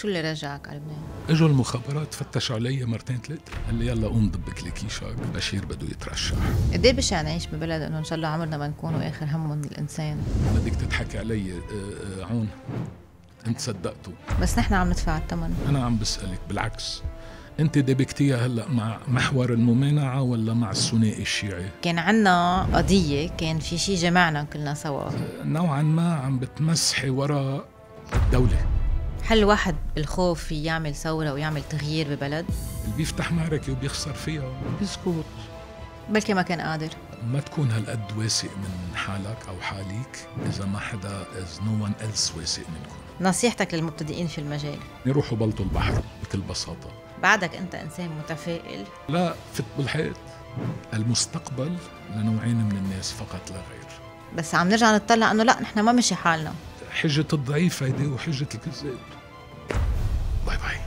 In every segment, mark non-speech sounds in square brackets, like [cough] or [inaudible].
شو اللي رجعك على لبنان؟ اجوا المخابرات فتشوا علي مرتين ثلاث قال لي يلا قوم ضبك لكيشك بشير بده يترشح قد ايه بشع نعيش ببلد انه ان شاء الله عمرنا ما نكون واخر همهم الانسان بدك تضحكي علي آه، آه، عون انت صدقته بس نحن عم ندفع الثمن انا عم بسالك بالعكس انت دبكتيها هلا مع محور الممانعه ولا مع الثنائي الشيعي؟ كان عنا قضيه كان في شيء جمعنا كلنا سوا آه، نوعا ما عم بتمسحي وراء الدوله هل واحد بالخوف يعمل ثورة ويعمل تغيير ببلد؟ اللي بيفتح معركة وبيخسر فيها بيسكت بلكي ما كان قادر ما تكون هالقد واثق من حالك أو حاليك إذا ما حدا إذا نو ون إلس واثق منكم نصيحتك للمبتدئين في المجال يروحوا بلطوا البحر بكل بساطة بعدك أنت إنسان متفائل لا فت بالحيط المستقبل لنوعين من الناس فقط لا غير بس عم نرجع نطلع انه لا نحن ما مشي حالنا حجه الضعيف هيدي وحجه الكذاب باي باي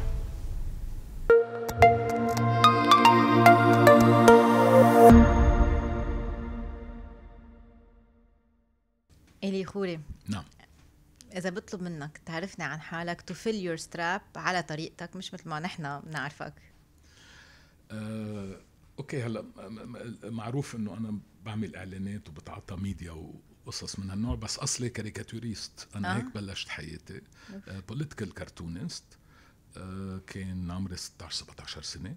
إلي خوري نعم إذا بطلب منك تعرفني عن حالك تو فيل يور ستراب على طريقتك مش مثل ما نحن بنعرفك أه، اوكي هلا معروف انه انا بعمل اعلانات وبتعاطى ميديا وقصص من هالنوع بس اصلي كاريكاتوريست انا آه. هيك بلشت حياتي بوليتيكال آه، كارتونست آه، كان عمري 16 17 سنه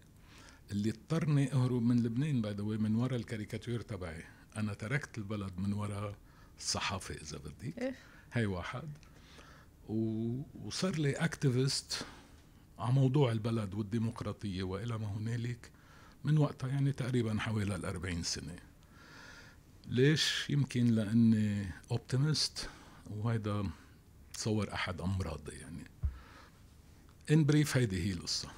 اللي اضطرني اهرب من لبنان باي ذا من وراء الكاريكاتير تبعي انا تركت البلد من وراء الصحافه اذا بدك هي إيه. واحد وصار لي اكتيفيست على موضوع البلد والديمقراطيه والى ما هنالك من وقتها يعني تقريبا حوالي ال 40 سنه ليش يمكن لاني اوبتيمست وهذا تصور احد امراضي يعني ان بريف هيدي هي القصه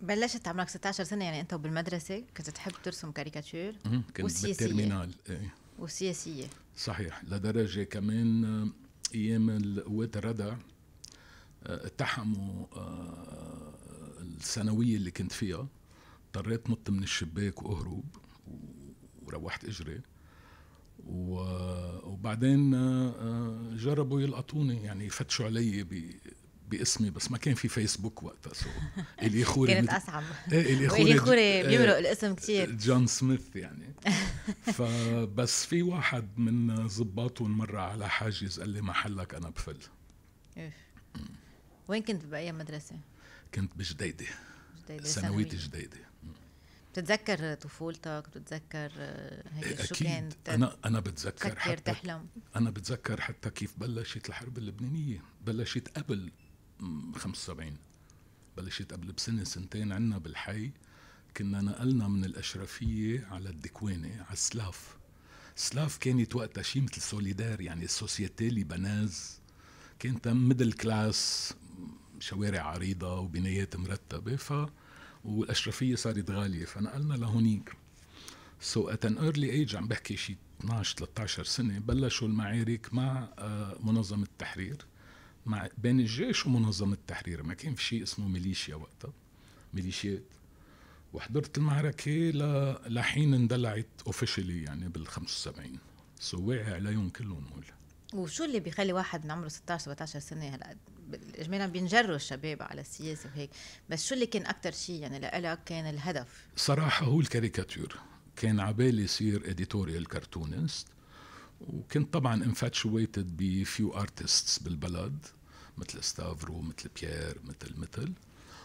بلشت عمرك 16 سنه يعني انت وبالمدرسه كنت تحب ترسم كاريكاتير كنت بالترمينال ايه وسياسيه صحيح لدرجه كمان آه، ايام قوات الردع اتحموا آه، آه، الثانويه اللي كنت فيها اضطريت نط من الشباك واهرب وروحت اجري وبعدين جربوا يلقطوني يعني يفتشوا علي باسمي بس ما كان في فيسبوك وقتها سو الي خوري كانت اصعب ايه الي خوري [laughs] الي خوري بيمرق إيه، الاسم كثير جون سميث يعني [laughs] فبس في واحد من ظباطهم مره على حاجز قال لي محلك انا بفل وين كنت باي مدرسه؟ كنت بجديده جديده ثانوية جديده بتتذكر طفولتك بتتذكر هيك إيه، شو كانت انا انا بتذكر حتى تحلم انا بتذكر حتى كيف بلشت الحرب اللبنانيه بلشت قبل 75 بلشت قبل بسنه سنتين عنا بالحي كنا نقلنا من الاشرفيه على الدكوانه على السلاف سلاف كانت وقتها شيء مثل سوليدار يعني اللي بناز كانت ميدل كلاس شوارع عريضة وبنايات مرتبة ف والأشرفية صارت غالية فنقلنا لهونيك سو ات ان ايرلي ايج عم بحكي شي 12 13 سنة بلشوا المعارك مع آه، منظمة التحرير مع بين الجيش ومنظمة التحرير ما كان في شيء اسمه ميليشيا وقتها ميليشيات وحضرت المعركة ل... لحين اندلعت اوفيشلي يعني بال 75 سو واعي عليهم كلهم هول وشو اللي بيخلي واحد من عمره 16 17 سنه هلا اجمالا بينجروا الشباب على السياسه وهيك بس شو اللي كان اكثر شيء يعني لإلك كان الهدف صراحه هو الكاريكاتير كان عبالي يصير اديتوريال كرتونست وكنت طبعا انفاتشويتد بفيو ارتستس بالبلد مثل ستافرو مثل بيير مثل مثل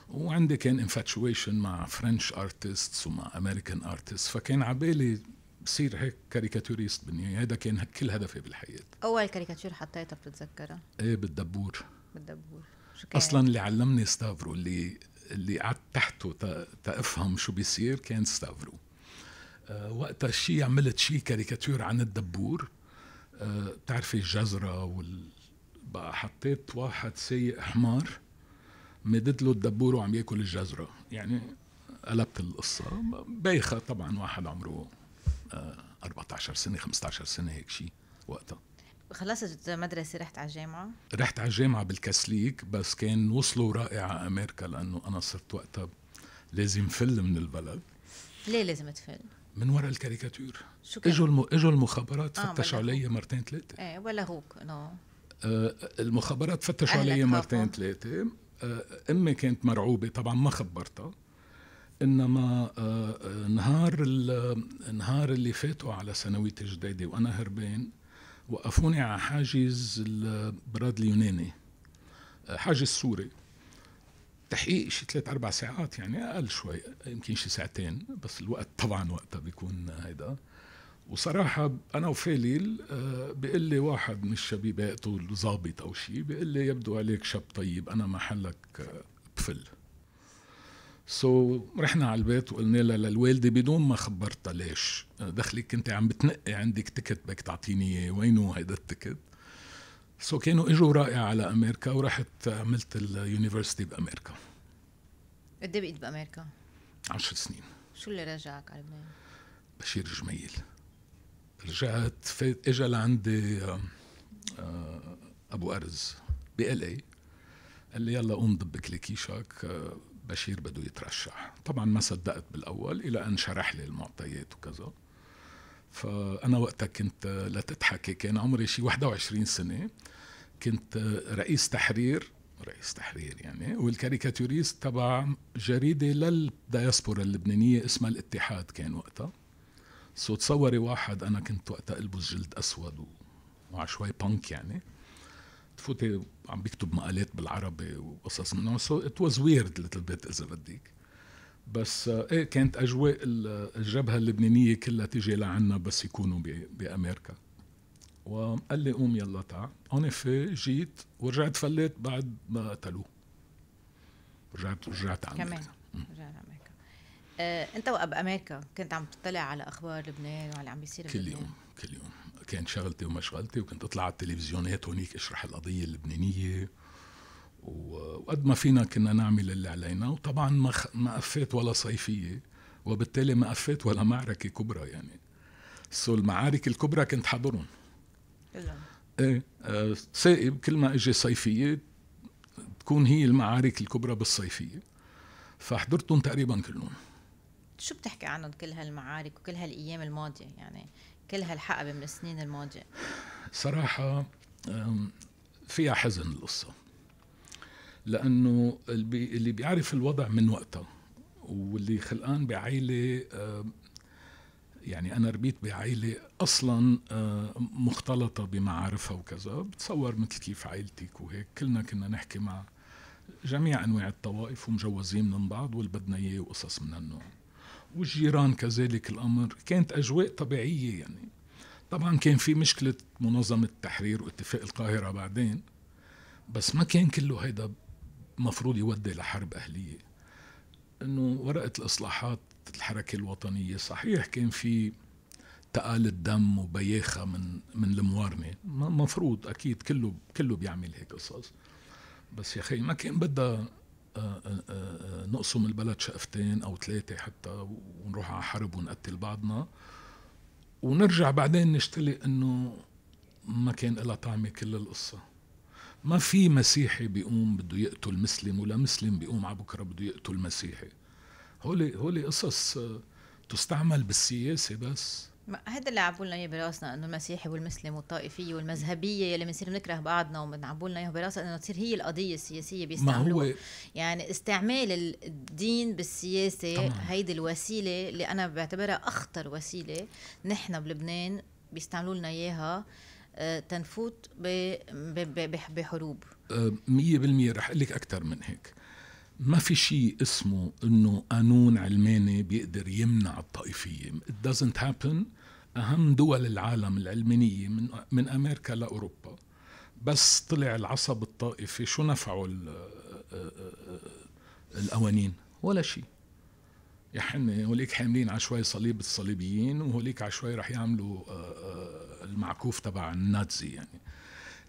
وعندي كان انفاتشويشن مع فرنش ارتستس ومع امريكان ارتستس فكان عبالي بصير هيك كاريكاتوريست بالنهايه هذا كان كل هدفي بالحياه اول كاريكاتير حطيتها بتتذكرها ايه بالدبور بالدبور اصلا اللي علمني ستافرو اللي اللي قعدت تحته تفهم شو بيصير كان ستافرو أه وقتها شي عملت شي كاريكاتير عن الدبور أه بتعرفي الجزرة وال بقى حطيت واحد سايق حمار مدد له الدبور وعم ياكل الجزره يعني قلبت القصه بايخه طبعا واحد عمره 14 آه، سنه 15 سنه هيك شيء وقتها خلصت مدرسه رحت على الجامعه؟ رحت على الجامعه بالكاسليك بس كان وصلوا رائعه امريكا لانه انا صرت وقتها لازم فل من البلد ليه لازم تفل؟ من وراء الكاريكاتير شو اجوا اجوا المخابرات آه فتشوا علي مرتين ثلاثه ايه ولا هوك نو آه، المخابرات فتشوا علي مرتين ثلاثه آه، امي كانت مرعوبه طبعا ما خبرتها انما آه، نهار النهار اللي فاتوا على سنوية جديده وانا هربان وقفوني على حاجز البراد اليوناني حاجز سوري تحقيق شي ثلاث اربع ساعات يعني اقل شوي يمكن شي ساعتين بس الوقت طبعا وقتها بيكون هيدا وصراحة أنا وفيليل آه، بيقول لي واحد من الشبيبات ظابط أو شيء بيقول لي يبدو عليك شاب طيب أنا محلك آه، بفل سو so, رحنا على البيت وقلنا لها للوالدة بدون ما خبرتها ليش آه، دخلك كنت عم بتنقي عندك تكت بدك تعطيني اياه وينو هيدا التكت سو so, كانوا اجوا رائع على امريكا ورحت عملت اليونيفرستي بامريكا قد إيه بقيت بامريكا؟ 10 سنين شو اللي رجعك على لبنان؟ بشير جميل رجعت فات اجى لعندي آه، ابو ارز بال اي قال لي يلا قوم ضبك لي كيشك آه، بشير بده يترشح طبعا ما صدقت بالاول الى ان شرح لي المعطيات وكذا فانا وقتها كنت آه، لا تضحكي كان عمري شي 21 سنه كنت رئيس تحرير رئيس تحرير يعني والكاريكاتوريست تبع جريده للدياسبورا اللبنانيه اسمها الاتحاد كان وقتها سو تصوري واحد انا كنت وقتها البس جلد اسود ومع شوي بانك يعني تفوتي عم بكتب مقالات بالعربي وقصص منه سو ات واز ويرد ليتل بيت اذا بدك بس آه، ايه كانت اجواء الجبهه اللبنانيه كلها تيجي لعنا بس يكونوا بامريكا وقال لي قوم يلا تعال انا في جيت ورجعت فليت بعد ما قتلوه رجعت رجعت على كمان رجعت على امريكا آه، انت وقت بامريكا كنت عم تطلع على اخبار لبنان وعلى اللي عم بيصير كل يوم كل يوم كان شغلتي ومشغلتي وكنت اطلع على التلفزيونات هونيك اشرح القضيه اللبنانيه وقد ما فينا كنا نعمل اللي علينا وطبعا ما خ... ما قفيت ولا صيفيه وبالتالي ما قفيت ولا معركه كبرى يعني سو المعارك الكبرى كنت حاضرهم ايه آه، سائب كل ما اجي صيفيه تكون هي المعارك الكبرى بالصيفيه فحضرتهم تقريبا كلهم شو بتحكي عنهم كل هالمعارك وكل هالايام الماضيه يعني كل هالحقبه من السنين الماضيه صراحه فيها حزن القصه لانه اللي بيعرف الوضع من وقتها واللي خلقان بعائله يعني انا ربيت بعائله اصلا مختلطه بمعارفها وكذا بتصور مثل كيف عائلتك وهيك كلنا كنا نحكي مع جميع انواع الطوائف ومجوزين من بعض واللي بدنا اياه وقصص من هالنوع والجيران كذلك الأمر كانت أجواء طبيعية يعني طبعا كان في مشكلة منظمة التحرير واتفاق القاهرة بعدين بس ما كان كله هيدا مفروض يودي لحرب أهلية أنه ورقة الإصلاحات الحركة الوطنية صحيح كان في تقال دم وبياخة من من الموارنة مفروض أكيد كله كله بيعمل هيك قصص بس يا أخي ما كان بدها آه، آه، آه، نقسم البلد شقفتين او ثلاثه حتى ونروح على حرب ونقتل بعضنا ونرجع بعدين نشتلي انه ما كان لها طعمه كل القصه ما في مسيحي بيقوم بده يقتل مسلم ولا مسلم بيقوم على بكره بده يقتل مسيحي هولي هولي قصص تستعمل بالسياسه بس هذا اللي عبوا لنا اياه براسنا انه المسيحي والمسلم والطائفيه والمذهبيه اللي بنصير بنكره بعضنا وبنعبوا لنا اياه براسنا انه تصير هي القضيه السياسيه بيستعملوها يعني استعمال الدين بالسياسه هيدي الوسيله اللي انا بعتبرها اخطر وسيله نحن بلبنان بيستعملوا لنا اياها آه، تنفوت بحروب 100% آه، رح اقول لك اكثر من هيك ما في شيء اسمه انه قانون علماني بيقدر يمنع الطائفيه it doesn't happen اهم دول العالم العلمانيه من من امريكا لاوروبا بس طلع العصب الطائفي شو نفعه آه، آه، آه، القوانين ولا شيء يحن هوليك حاملين على شوي صليب الصليبيين وهوليك على شوي رح يعملوا المعكوف تبع النازي يعني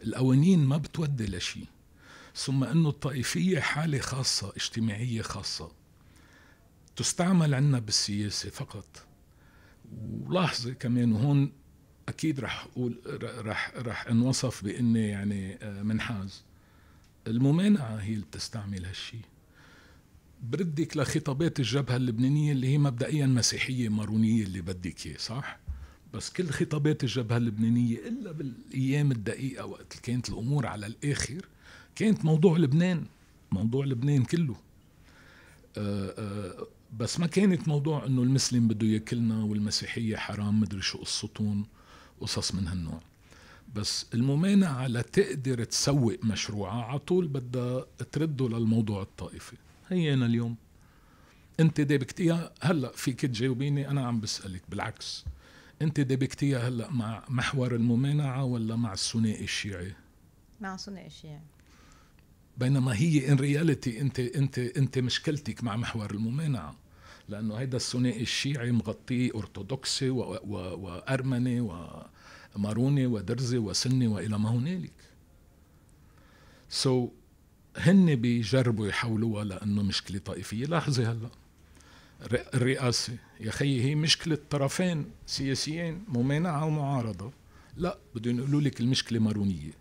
القوانين ما بتودي لشيء ثم أن الطائفية حالة خاصة اجتماعية خاصة تستعمل عنا بالسياسة فقط ولاحظة كمان وهون أكيد رح أقول رح, رح انوصف بإني يعني آه، منحاز الممانعة هي اللي بتستعمل هالشي بردك لخطابات الجبهة اللبنانية اللي هي مبدئيا مسيحية مارونية اللي بدك إياه صح؟ بس كل خطابات الجبهة اللبنانية إلا بالأيام الدقيقة وقت كانت الأمور على الآخر كانت موضوع لبنان موضوع لبنان كله آه، آه، بس ما كانت موضوع انه المسلم بده ياكلنا والمسيحيه حرام مدري شو قصتهم قصص من هالنوع بس الممانعه لتقدر تسوق مشروعها على طول بدها ترده للموضوع الطائفي هي انا اليوم انت دابكت هلا فيك تجاوبيني انا عم بسالك بالعكس انت دابكت هلا مع محور الممانعه ولا مع الثنائي الشيعي؟ مع الثنائي الشيعي بينما هي ان رياليتي انت انت انت مشكلتك مع محور الممانعه لانه هيدا الثنائي الشيعي مغطيه ارثوذكسي وارمني وماروني ودرزي وسني والى ما هنالك سو so, هن بيجربوا يحولوها لانه مشكله طائفيه لاحظي هلا الرئاسه يا خيي هي مشكله طرفين سياسيين ممانعه ومعارضه لا بدهم يقولوا لك المشكله مارونيه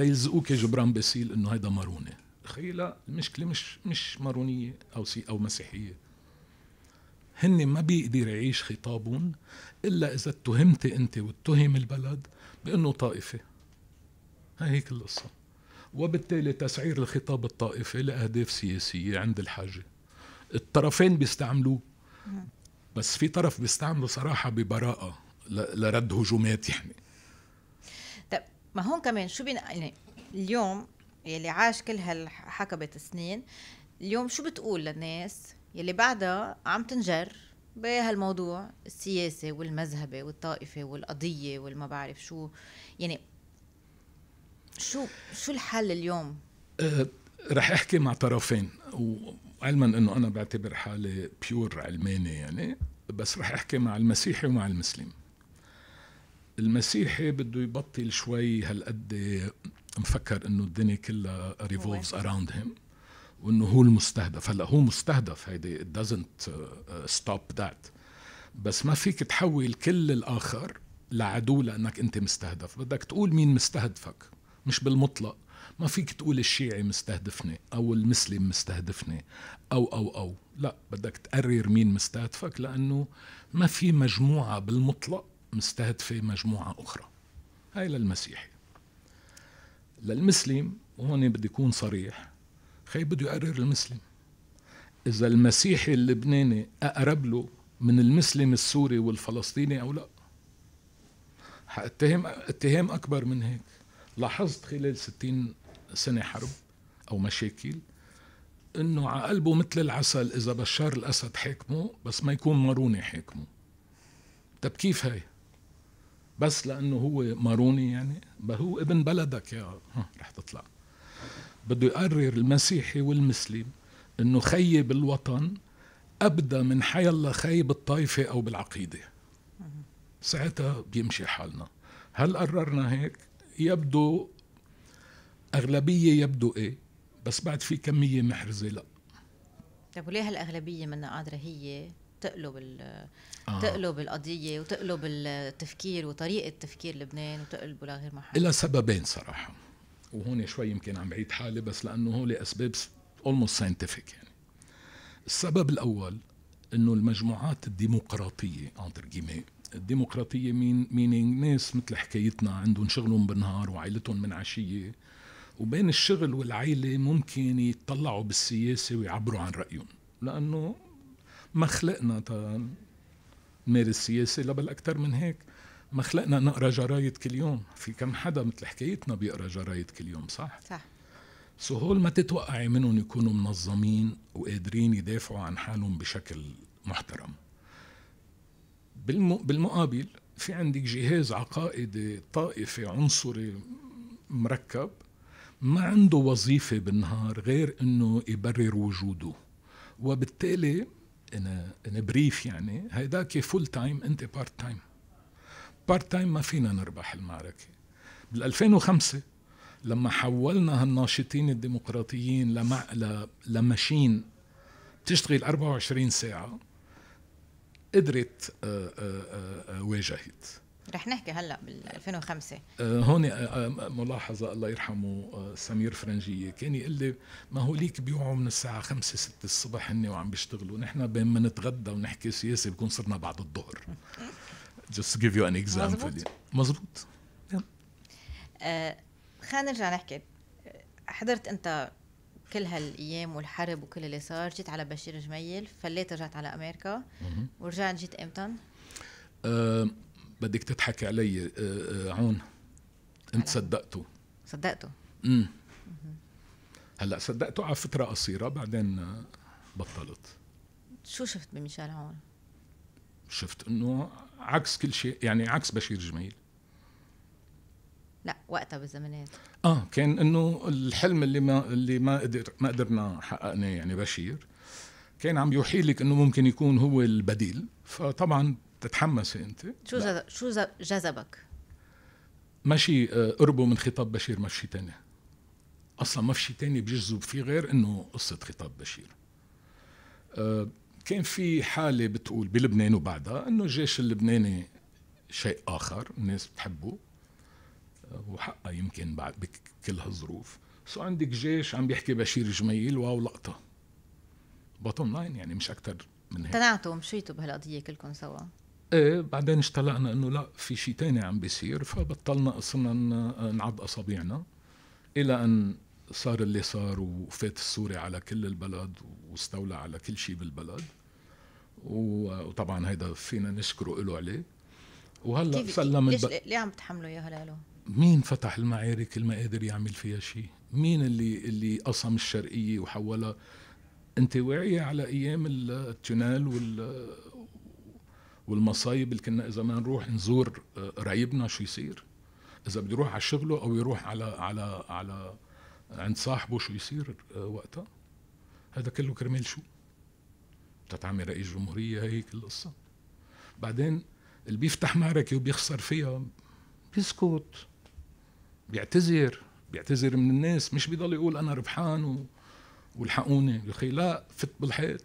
تيلزقوك جبران باسيل انه هيدا ماروني اخي لا المشكله مش مش مارونيه او سي او مسيحيه هن ما بيقدر يعيش خطابهم الا اذا اتهمت انت واتهم البلد بانه طائفه هاي هيك القصه وبالتالي تسعير الخطاب الطائفي لاهداف سياسيه عند الحاجه الطرفين بيستعملوه نعم. بس في طرف بيستعمله صراحه ببراءه لرد هجومات يعني ما هون كمان شو بين يعني اليوم يلي عاش كل هالحكبة سنين اليوم شو بتقول للناس يلي بعدها عم تنجر بهالموضوع السياسي والمذهبي والطائفي والقضية والما بعرف شو يعني شو شو الحل اليوم؟ أه رح احكي مع طرفين وعلما انه انا بعتبر حالي بيور علماني يعني بس رح احكي مع المسيحي ومع المسلم المسيحي بده يبطل شوي هالقد مفكر انه الدنيا كلها ريفولفز اراوند هيم وانه هو المستهدف هلا هو مستهدف هيدي doesn't ستوب uh, ذات بس ما فيك تحول كل الاخر لعدو لانك انت مستهدف بدك تقول مين مستهدفك مش بالمطلق ما فيك تقول الشيعي مستهدفني او المسلم مستهدفني او او او لا بدك تقرر مين مستهدفك لانه ما في مجموعه بالمطلق مستهدفة مجموعة أخرى هاي للمسيحي للمسلم وهون بدي يكون صريح خي بده يقرر المسلم إذا المسيحي اللبناني أقرب له من المسلم السوري والفلسطيني أو لا اتهام اتهام أكبر من هيك لاحظت خلال 60 سنة حرب أو مشاكل انه على قلبه مثل العسل اذا بشار الاسد حاكمه بس ما يكون ماروني حاكمه طب كيف هاي بس لانه هو ماروني يعني هو ابن بلدك يا رح تطلع بده يقرر المسيحي والمسلم انه خي بالوطن ابدا من حي الله خي بالطائفه او بالعقيده ساعتها بيمشي حالنا هل قررنا هيك يبدو اغلبيه يبدو ايه بس بعد في كميه محرزه لا طيب وليه هالاغلبيه منا قادره هي تقلب آه. تقلب القضيه وتقلب التفكير وطريقه تفكير لبنان وتقلبه لغير محل لها سببين صراحه وهون شوي يمكن عم بعيد حالي بس لانه هو لاسباب اولموست ساينتفيك يعني السبب الاول انه المجموعات الديمقراطيه انتر جيمي الديمقراطيه مين مينينج ناس مثل حكايتنا عندهم شغلهم بالنهار وعائلتهم من عشيه وبين الشغل والعائله ممكن يتطلعوا بالسياسه ويعبروا عن رايهم لانه ما خلقنا نمارس سياسة لا بل أكثر من هيك ما خلقنا نقرا جرايد كل يوم في كم حدا مثل حكايتنا بيقرا جرايد كل يوم صح صح سو هول ما تتوقعي منهم يكونوا منظمين وقادرين يدافعوا عن حالهم بشكل محترم بالمقابل في عندك جهاز عقائدي طائفي عنصري مركب ما عنده وظيفة بالنهار غير انه يبرر وجوده وبالتالي ان ان بريف يعني هيداك فول تايم انت بارت تايم بارت تايم ما فينا نربح المعركه بال 2005 لما حولنا هالناشطين الديمقراطيين لمع... لماشين بتشتغل 24 ساعه قدرت آه، آه، آه، واجهت رح نحكي هلا بال 2005 آه، هون آه، آه، ملاحظه الله يرحمه سمير فرنجيه كان يقول لي ما هو ليك بيوعوا من الساعه 5 6 الصبح هن وعم بيشتغلوا نحن بين ما نتغدى ونحكي سياسه بكون صرنا بعد الظهر [laughs] just give you an example مزبوط خلينا نرجع نحكي حضرت انت كل هالايام والحرب وكل اللي صار جيت على بشير جميل فليت رجعت على امريكا ورجعت جيت امتى؟ آه بدك تضحك علي آه، آه، عون انت صدقته صدقته امم هلا صدقته على فتره قصيره بعدين آه، بطلت شو شفت بميشيل عون شفت انه عكس كل شيء يعني عكس بشير جميل لا وقتها بالزمانات اه كان انه الحلم اللي ما اللي ما قدر ما قدرنا حققناه يعني بشير كان عم يوحي لك انه ممكن يكون هو البديل فطبعا تتحمسي انت شو شو جذبك؟ ماشي آه، قربوا من خطاب بشير ما في شيء ثاني اصلا ما في شيء ثاني بيجذب فيه غير انه قصه خطاب بشير آه، كان في حاله بتقول بلبنان وبعدها انه الجيش اللبناني شيء اخر الناس بتحبه آه، وحقها يمكن بعد بكل هالظروف سو عندك جيش عم بيحكي بشير جميل واو لقطه بطم لاين يعني مش اكثر من هيك اقتنعتوا ومشيتوا بهالقضيه كلكم سوا ايه بعدين اشتلقنا انه لا في شيء تاني عم بيصير فبطلنا صرنا نعض اصابعنا الى ان صار اللي صار وفات السوري على كل البلد واستولى على كل شيء بالبلد وطبعا هيدا فينا نشكره له عليه وهلا سلم ليش الب... ليه عم تحملوا يا هلا مين فتح المعارك اللي ما قادر يعمل فيها شيء؟ مين اللي اللي قسم الشرقيه وحولها انت واعيه على ايام التونال وال والمصايب اللي كنا اذا ما نروح نزور آه، قرايبنا شو يصير اذا بده يروح على شغله او يروح على على على عند صاحبه شو يصير آه، وقتها هذا كله كرمال شو تعمل رئيس جمهوريه هيك القصه بعدين اللي بيفتح معركه وبيخسر فيها بيسكت بيعتذر بيعتذر من الناس مش بيضل يقول انا ربحان و... والحقوني يا اخي لا فت بالحيط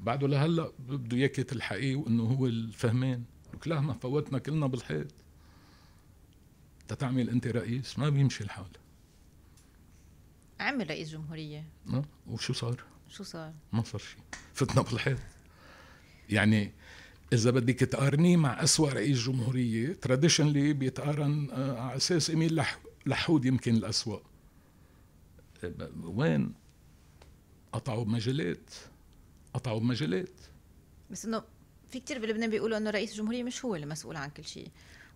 بعده لهلا بده اياك تلحقيه وانه هو الفهمان لك لا ما فوتنا كلنا بالحيط تتعمل انت رئيس ما بيمشي الحال عمل رئيس جمهوريه آه، وشو صار؟ شو صار؟ ما صار شيء فتنا بالحيط يعني اذا بدك تقارنيه مع أسوأ رئيس جمهوريه تراديشنلي بيتقارن آه، على اساس اميل لح... لحود يمكن الأسوأ أه، وين قطعوا بمجلات قطعوا بمجالات بس انه في كتير بلبنان بيقولوا انه رئيس الجمهوريه مش هو المسؤول عن كل شيء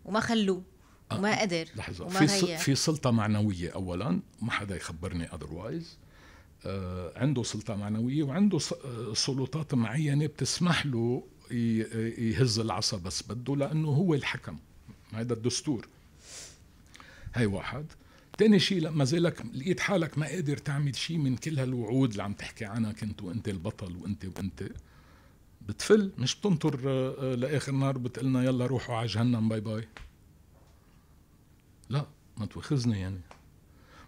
وما خلوه آه، وما قدر لحظة وما في في سلطة معنوية أولا ما حدا يخبرني أذروايز آه عنده سلطة معنوية وعنده آه، سلطات معينة بتسمح له آه، يهز العصا بس بده لأنه هو الحكم هذا الدستور هاي واحد تاني شيء لما زلك لقيت حالك ما قادر تعمل شيء من كل هالوعود اللي عم تحكي عنها كنت وانت البطل وانت وانت بتفل مش بتنطر آه، آه، لاخر نهار بتقلنا يلا روحوا على جهنم باي باي لا ما تواخذني يعني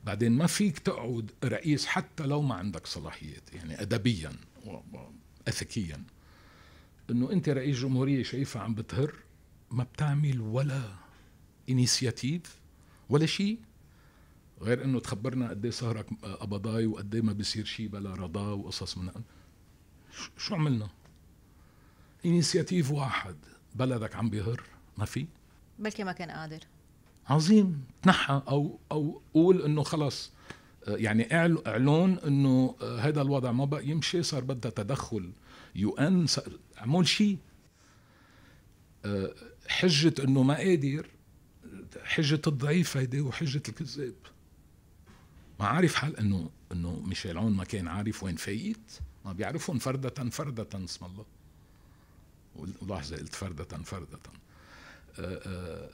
بعدين ما فيك تقعد رئيس حتى لو ما عندك صلاحيات يعني ادبيا واثيكيا انه انت رئيس جمهوريه شايفها عم بتهر ما بتعمل ولا انيسياتيف ولا شيء غير انه تخبرنا قد ايه سهرك قبضاي وقد إيه ما بيصير شيء بلا رضا وقصص من شو عملنا؟ انيسياتيف واحد بلدك عم بيهر ما في بلكي ما كان قادر عظيم تنحى او او قول انه خلص يعني اعلون انه هذا الوضع ما بقى يمشي صار بدها تدخل يو ان اعمل شيء أه، حجه انه ما قادر حجه الضعيف هيدي وحجه الكذاب ما عارف حال انه انه ميشيل عون ما كان عارف وين فايت ما بيعرفهم فردة فردة اسم الله ولحظة قلت فردة فردة آه، آه،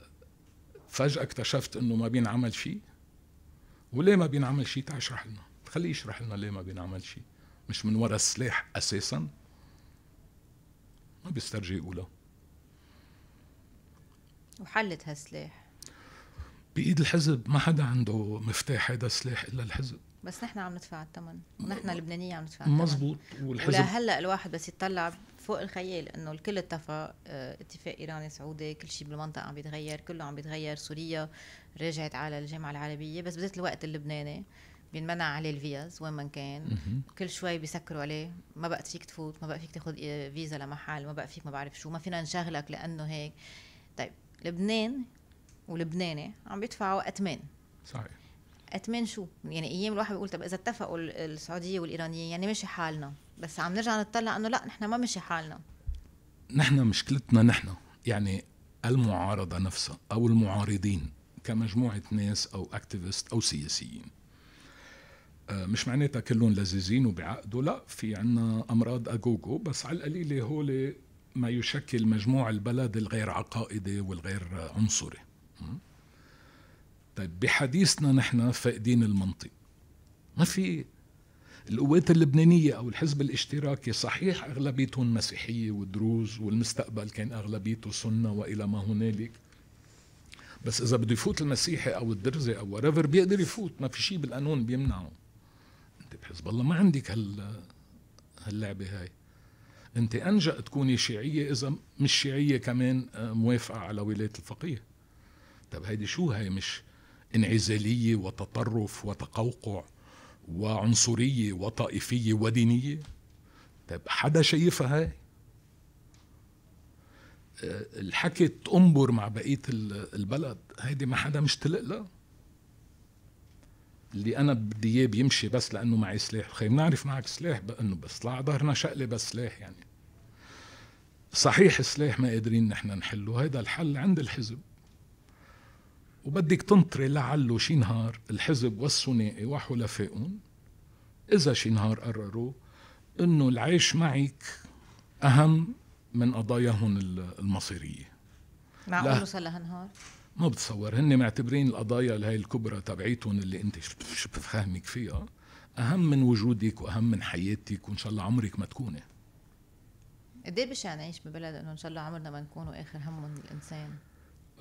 فجأة اكتشفت انه ما بينعمل شيء وليه ما بينعمل شيء تعال اشرح لنا خليه يشرح لنا ليه ما بينعمل شيء مش من وراء السلاح اساسا ما بيسترجي يقولها وحلت هالسلاح بايد الحزب ما حدا عنده مفتاح هذا السلاح الا الحزب بس نحن عم ندفع الثمن ونحن اللبنانيه عم ندفع الثمن مزبوط والحزب ولهلا الواحد بس يطلع فوق الخيال انه الكل اتفق آه، اتفاق ايراني سعودي كل شيء بالمنطقه عم بيتغير كله عم بيتغير سوريا رجعت على الجامعه العربيه بس بذات الوقت اللبناني بينمنع عليه الفيز وين ما كان كل شوي بيسكروا عليه ما بقى فيك تفوت ما بقى فيك تاخذ آه، فيزا لمحل ما بقى فيك ما بعرف شو ما فينا نشغلك لانه هيك طيب لبنان ولبناني عم بيدفعوا اثمان صحيح اثمان شو؟ يعني ايام الواحد بيقول طب اذا اتفقوا السعوديه والايرانيين يعني مشي حالنا بس عم نرجع نطلع انه لا نحن ما مشي حالنا نحن مشكلتنا نحن يعني المعارضه نفسها او المعارضين كمجموعه ناس او اكتيفيست او سياسيين آه، مش معناتها كلهم لذيذين وبعقدوا لا في عنا امراض اجوجو بس على القليله هول ما يشكل مجموع البلد الغير عقائدي والغير عنصري طيب بحديثنا نحن فاقدين المنطق ما في القوات اللبنانية أو الحزب الاشتراكي صحيح أغلبيتهم مسيحية ودروز والمستقبل كان أغلبيته سنة وإلى ما هنالك بس إذا بده يفوت المسيحي أو الدرزي أو ورافر بيقدر يفوت ما في شيء بالقانون بيمنعه أنت بحزب الله ما عندك هال هاللعبة هاي أنت أنجأ تكوني شيعية إذا مش شيعية كمان آه، موافقة على ولاية الفقيه طب هيدي شو هي مش انعزالية وتطرف وتقوقع وعنصرية وطائفية ودينية طب حدا شايفها هاي آه، الحكي تنبر مع بقية البلد هيدي ما حدا مشتلق لها اللي انا بدي اياه بيمشي بس لانه معي سلاح خي بنعرف معك سلاح بانه بس طلع ظهرنا شقله بس سلاح يعني صحيح السلاح ما قادرين نحن نحله هذا الحل عند الحزب وبدك تنطري لعله شي نهار الحزب والثنائي وحلفائهم إذا شي نهار قرروا إنه العيش معك أهم من قضاياهم المصيرية معقول وصل لهالنهار؟ ما بتصور هن معتبرين القضايا اللي هي الكبرى تبعيتهم اللي انت شو بتفهمك فيها اهم من وجودك واهم من حياتك وان شاء الله عمرك ما تكوني قد ايه بشع نعيش ببلد انه ان شاء الله عمرنا ما نكون واخر همهم الانسان؟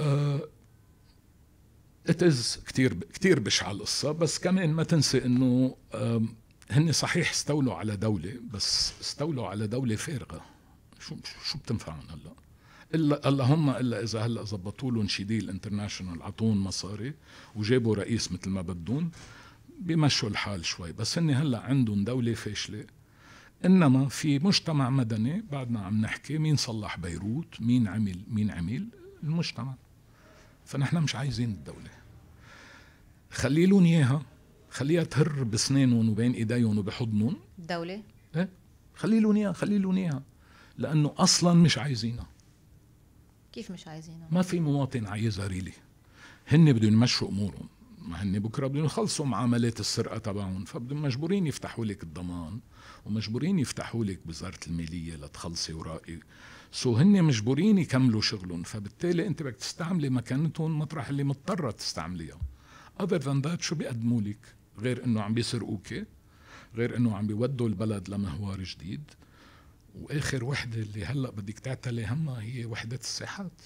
أه اتز كثير كثير بشعه القصه بس كمان ما تنسي انه هن صحيح استولوا على دولة بس استولوا على دولة فارغة شو شو بتنفعهم هلا؟ الا اللهم الا اذا هلا زبطوا لهم شي ديل انترناشونال عطون مصاري وجابوا رئيس مثل ما بدهم بمشوا الحال شوي بس هن هلا عندهم دولة فاشلة انما في مجتمع مدني بعدنا عم نحكي مين صلح بيروت مين عمل مين عمل المجتمع فنحن مش عايزين الدولة خليلون إياها خليها تهر بسنانهم وبين إيديهم وبحضنهم الدولة؟ إيه خليلون إياها خليلون إياها لأنه أصلا مش عايزينها كيف مش عايزينها؟ ما في مواطن عايزها ريلي هن بدهم يمشوا أمورهم ما هن بكره بدهم يخلصوا معاملات السرقه تبعهم فبدهم مجبورين يفتحوا لك الضمان ومجبورين يفتحوا لك بوزاره الماليه لتخلصي ورائي سو هن مجبورين يكملوا شغلهم فبالتالي انت بدك تستعملي مكانتهم مطرح اللي مضطره تستعمليها اذر ذان ذات شو بيقدموا لك غير انه عم بيسرقوكي غير انه عم بيودوا البلد لمهوار جديد واخر وحده اللي هلا بدك تعتلي همها هي وحده الساحات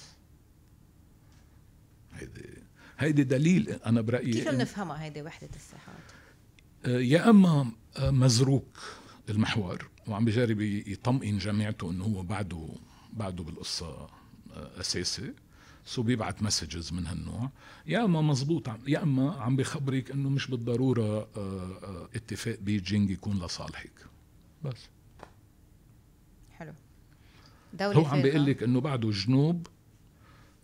هيدي هيدي دليل انا برايي كيف بنفهمها هيدي وحده الساحات آه، يا اما آه، مزروك المحور وعم بجرب يطمئن جامعته انه هو بعده بعده بالقصه آه، اساسي سو بيبعت مسجز من هالنوع يا اما مزبوط يا اما عم بخبرك انه مش بالضروره آه، آه، اتفاق بيجينج يكون لصالحك بس حلو دولة هو عم بيقول لك انه بعده جنوب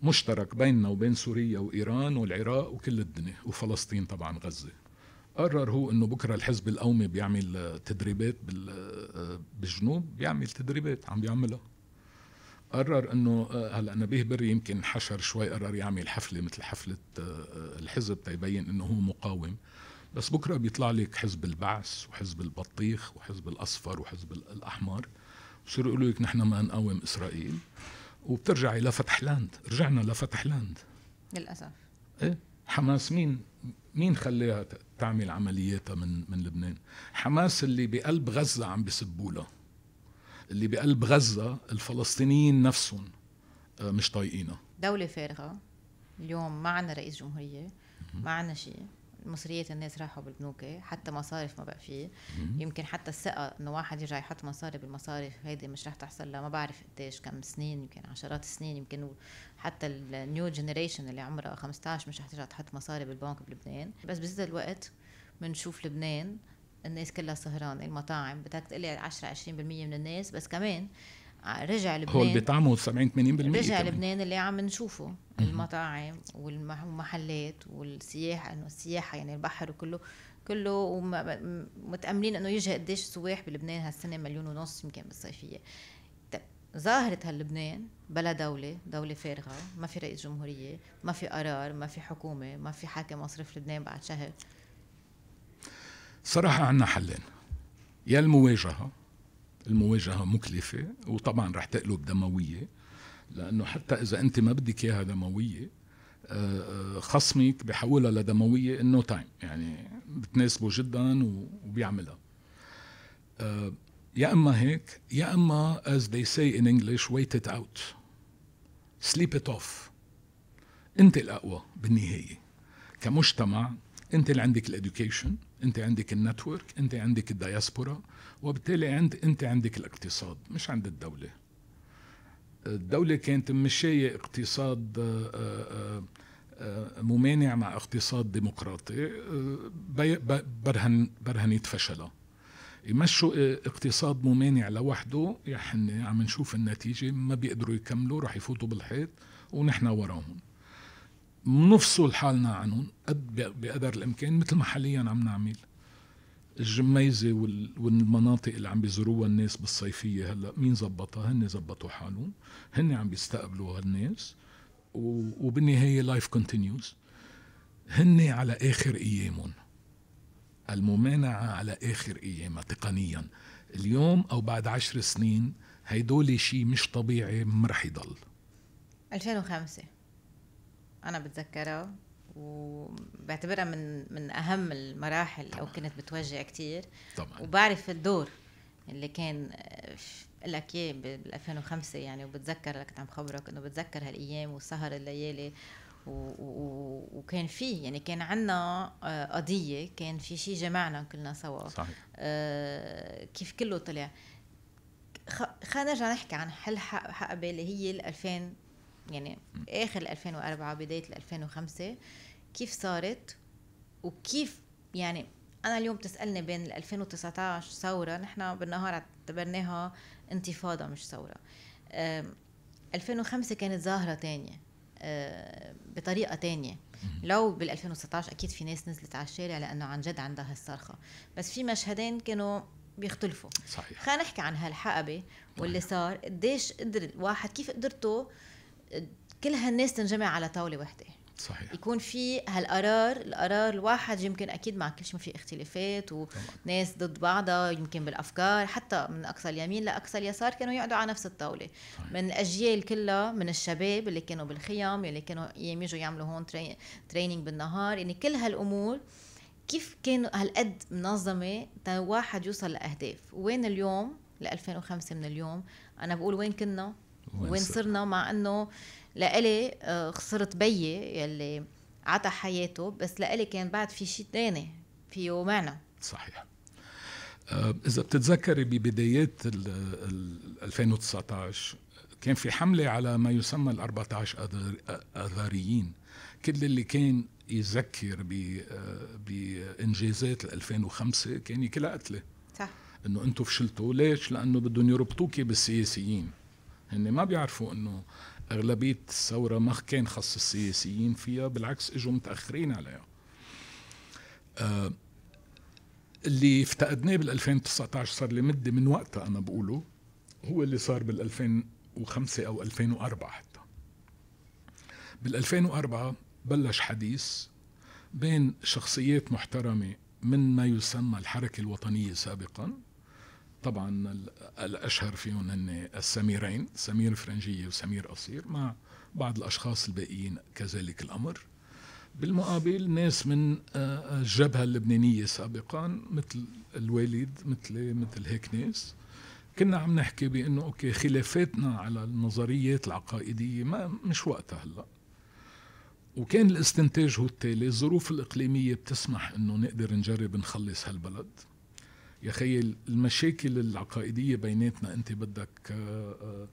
مشترك بيننا وبين سوريا وايران والعراق وكل الدنيا وفلسطين طبعا غزه قرر هو انه بكره الحزب القومي بيعمل آه، تدريبات بالجنوب آه، بيعمل تدريبات عم بيعملها قرر انه آه، هلا نبيه بري يمكن حشر شوي قرر يعمل حفله مثل حفله الحزب تيبين انه هو مقاوم بس بكره بيطلع لك حزب البعث وحزب البطيخ وحزب الاصفر وحزب الاحمر بصيروا يقولوا لك نحن ما نقاوم اسرائيل وبترجعي لفتح لاند رجعنا لفتح لاند للاسف ايه حماس مين مين خليها تعمل عملياتها من من لبنان حماس اللي بقلب غزه عم بيسبوا اللي بقلب غزه الفلسطينيين نفسهم آه، مش طايقينها دوله فارغه اليوم ما عندنا رئيس جمهوريه ما عندنا شيء مصرية الناس راحوا بالبنوك حتى مصارف ما بقى فيه يمكن حتى الثقة انه واحد يرجع يحط مصاري بالمصارف هيدي مش رح تحصل لها ما بعرف قديش كم سنين يمكن عشرات السنين يمكن حتى النيو جنريشن اللي عمرها 15 مش رح ترجع تحط مصاري بالبنك بلبنان بس بزيد الوقت بنشوف لبنان الناس كلها سهرانة المطاعم بدك تقلي 10 20% من الناس بس كمان رجع لبنان هو اللي بيطعموا 70 80% رجع كمان. لبنان اللي عم نشوفه المطاعم والمحلات والسياحه انه السياحه يعني البحر وكله كله ومتاملين انه يجي قديش سواح بلبنان هالسنه مليون ونص يمكن بالصيفيه طيب، ظاهرة هاللبنان بلا دولة دولة فارغة ما في رئيس جمهورية ما في قرار ما في حكومة ما في حاكم مصرف لبنان بعد شهر صراحة عنا حلين يا المواجهة المواجهه مكلفه وطبعا رح تقلب دمويه لانه حتى اذا انت ما بدك اياها دمويه آه، آه، خصمك بحولها لدمويه انه تايم يعني بتناسبه جدا وبيعملها آه، يا اما هيك يا اما as they say in English wait it out sleep it off انت الاقوى بالنهايه كمجتمع انت اللي عندك الادوكيشن انت عندك النتورك انت عندك الدياسبورا وبالتالي عند انت عندك الاقتصاد مش عند الدوله الدوله كانت مشايه اقتصاد آه، آه، آه، ممانع مع اقتصاد ديمقراطي برهن برهنت فشلها يمشوا اقتصاد ممانع لوحده يعني عم نشوف النتيجه ما بيقدروا يكملوا رح يفوتوا بالحيط ونحن وراهم نفصل حالنا عنهم قد بقدر الامكان مثل ما حاليا عم نعمل الجميزه والمناطق اللي عم بيزوروها الناس بالصيفيه هلا مين زبطها هن زبطوا حالهم هن عم بيستقبلوا هالناس وبالنهايه لايف كونتينيوز هن على اخر ايامهم الممانعه على اخر ايامها تقنيا اليوم او بعد عشر سنين هيدول شيء مش طبيعي ما رح يضل 2005 انا بتذكره وبعتبرها من من اهم المراحل طبعا. او كنت بتوجع كثير طبعا وبعرف الدور اللي كان لك اياه بال 2005 يعني وبتذكر لك عم خبرك انه بتذكر هالايام وسهر الليالي و... و... وكان في يعني كان عنا آه، قضيه كان في شيء جمعنا كلنا سوا صحيح. آه، كيف كله طلع خلينا نرجع نحكي عن حل حق, حق بالي هي 2000 يعني اخر 2004 بدايه 2005 كيف صارت وكيف يعني انا اليوم بتسالني بين 2019 ثوره نحن بالنهار اعتبرناها انتفاضه مش ثوره 2005 كانت ظاهره تانية آه، بطريقه تانية لو بال 2019 اكيد في ناس نزلت على الشارع لانه عن جد عندها الصرخه بس في مشهدين كانوا بيختلفوا صحيح خلينا نحكي عن هالحقبه واللي صار قديش قدر الواحد كيف قدرته كل هالناس تنجمع على طاوله وحده صحيح يكون في هالقرار القرار الواحد يمكن اكيد مع كل شيء ما في اختلافات وناس ضد بعضها يمكن بالافكار حتى من اقصى اليمين لاقصى اليسار كانوا يقعدوا على نفس الطاوله صحيح. من الاجيال كلها من الشباب اللي كانوا بالخيام اللي كانوا يجوا يعملوا هون تريننج بالنهار يعني كل هالامور كيف كانوا هالقد منظمه تا واحد يوصل لاهداف وين اليوم ل 2005 من اليوم انا بقول وين كنا وين صرنا مع انه لإلي آه، خسرت بيي يلي عطى حياته بس لإلي كان بعد في شيء ثاني فيه معنى صحيح آه، إذا بتتذكري ببدايات ال 2019 كان في حملة على ما يسمى ال 14 أذاريين كل اللي كان يذكر آه، بإنجازات 2005 كان يكلها قتله صح انه انتم فشلتوا ليش؟ لانه بدهم يربطوكي بالسياسيين هن ما بيعرفوا انه اغلبيه الثوره ما كان خص السياسيين فيها بالعكس اجوا متاخرين عليها آه اللي افتقدناه بال 2019 صار لي مده من وقتها انا بقوله هو اللي صار بال 2005 او 2004 حتى بال 2004 بلش حديث بين شخصيات محترمه من ما يسمى الحركه الوطنيه سابقا طبعا الاشهر فيهم هن السميرين سمير فرنجيه وسمير قصير مع بعض الاشخاص الباقيين كذلك الامر بالمقابل ناس من آه، الجبهه اللبنانيه سابقا مثل الوالد مثل مثل هيك ناس كنا عم نحكي بانه اوكي خلافاتنا على النظريات العقائديه ما مش وقتها هلا وكان الاستنتاج هو التالي الظروف الاقليميه بتسمح انه نقدر نجرب نخلص هالبلد يا خيي المشاكل العقائدية بيناتنا أنت بدك آه، آه،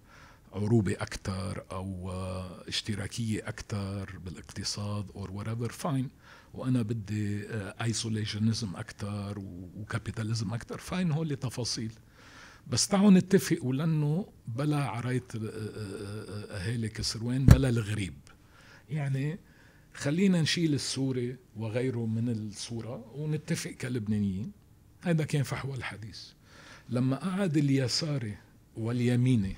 عروبة اكثر أو آه، اشتراكية اكثر بالاقتصاد أو whatever فاين وأنا بدي ايزوليشنزم اكثر وكابيتاليزم اكثر فاين هول تفاصيل بس تعالوا نتفق لأنه بلا عراية أهالي كسروان بلا الغريب يعني خلينا نشيل السوري وغيره من الصورة ونتفق كلبنانيين هذا كان فحوى الحديث لما قعد اليساري واليميني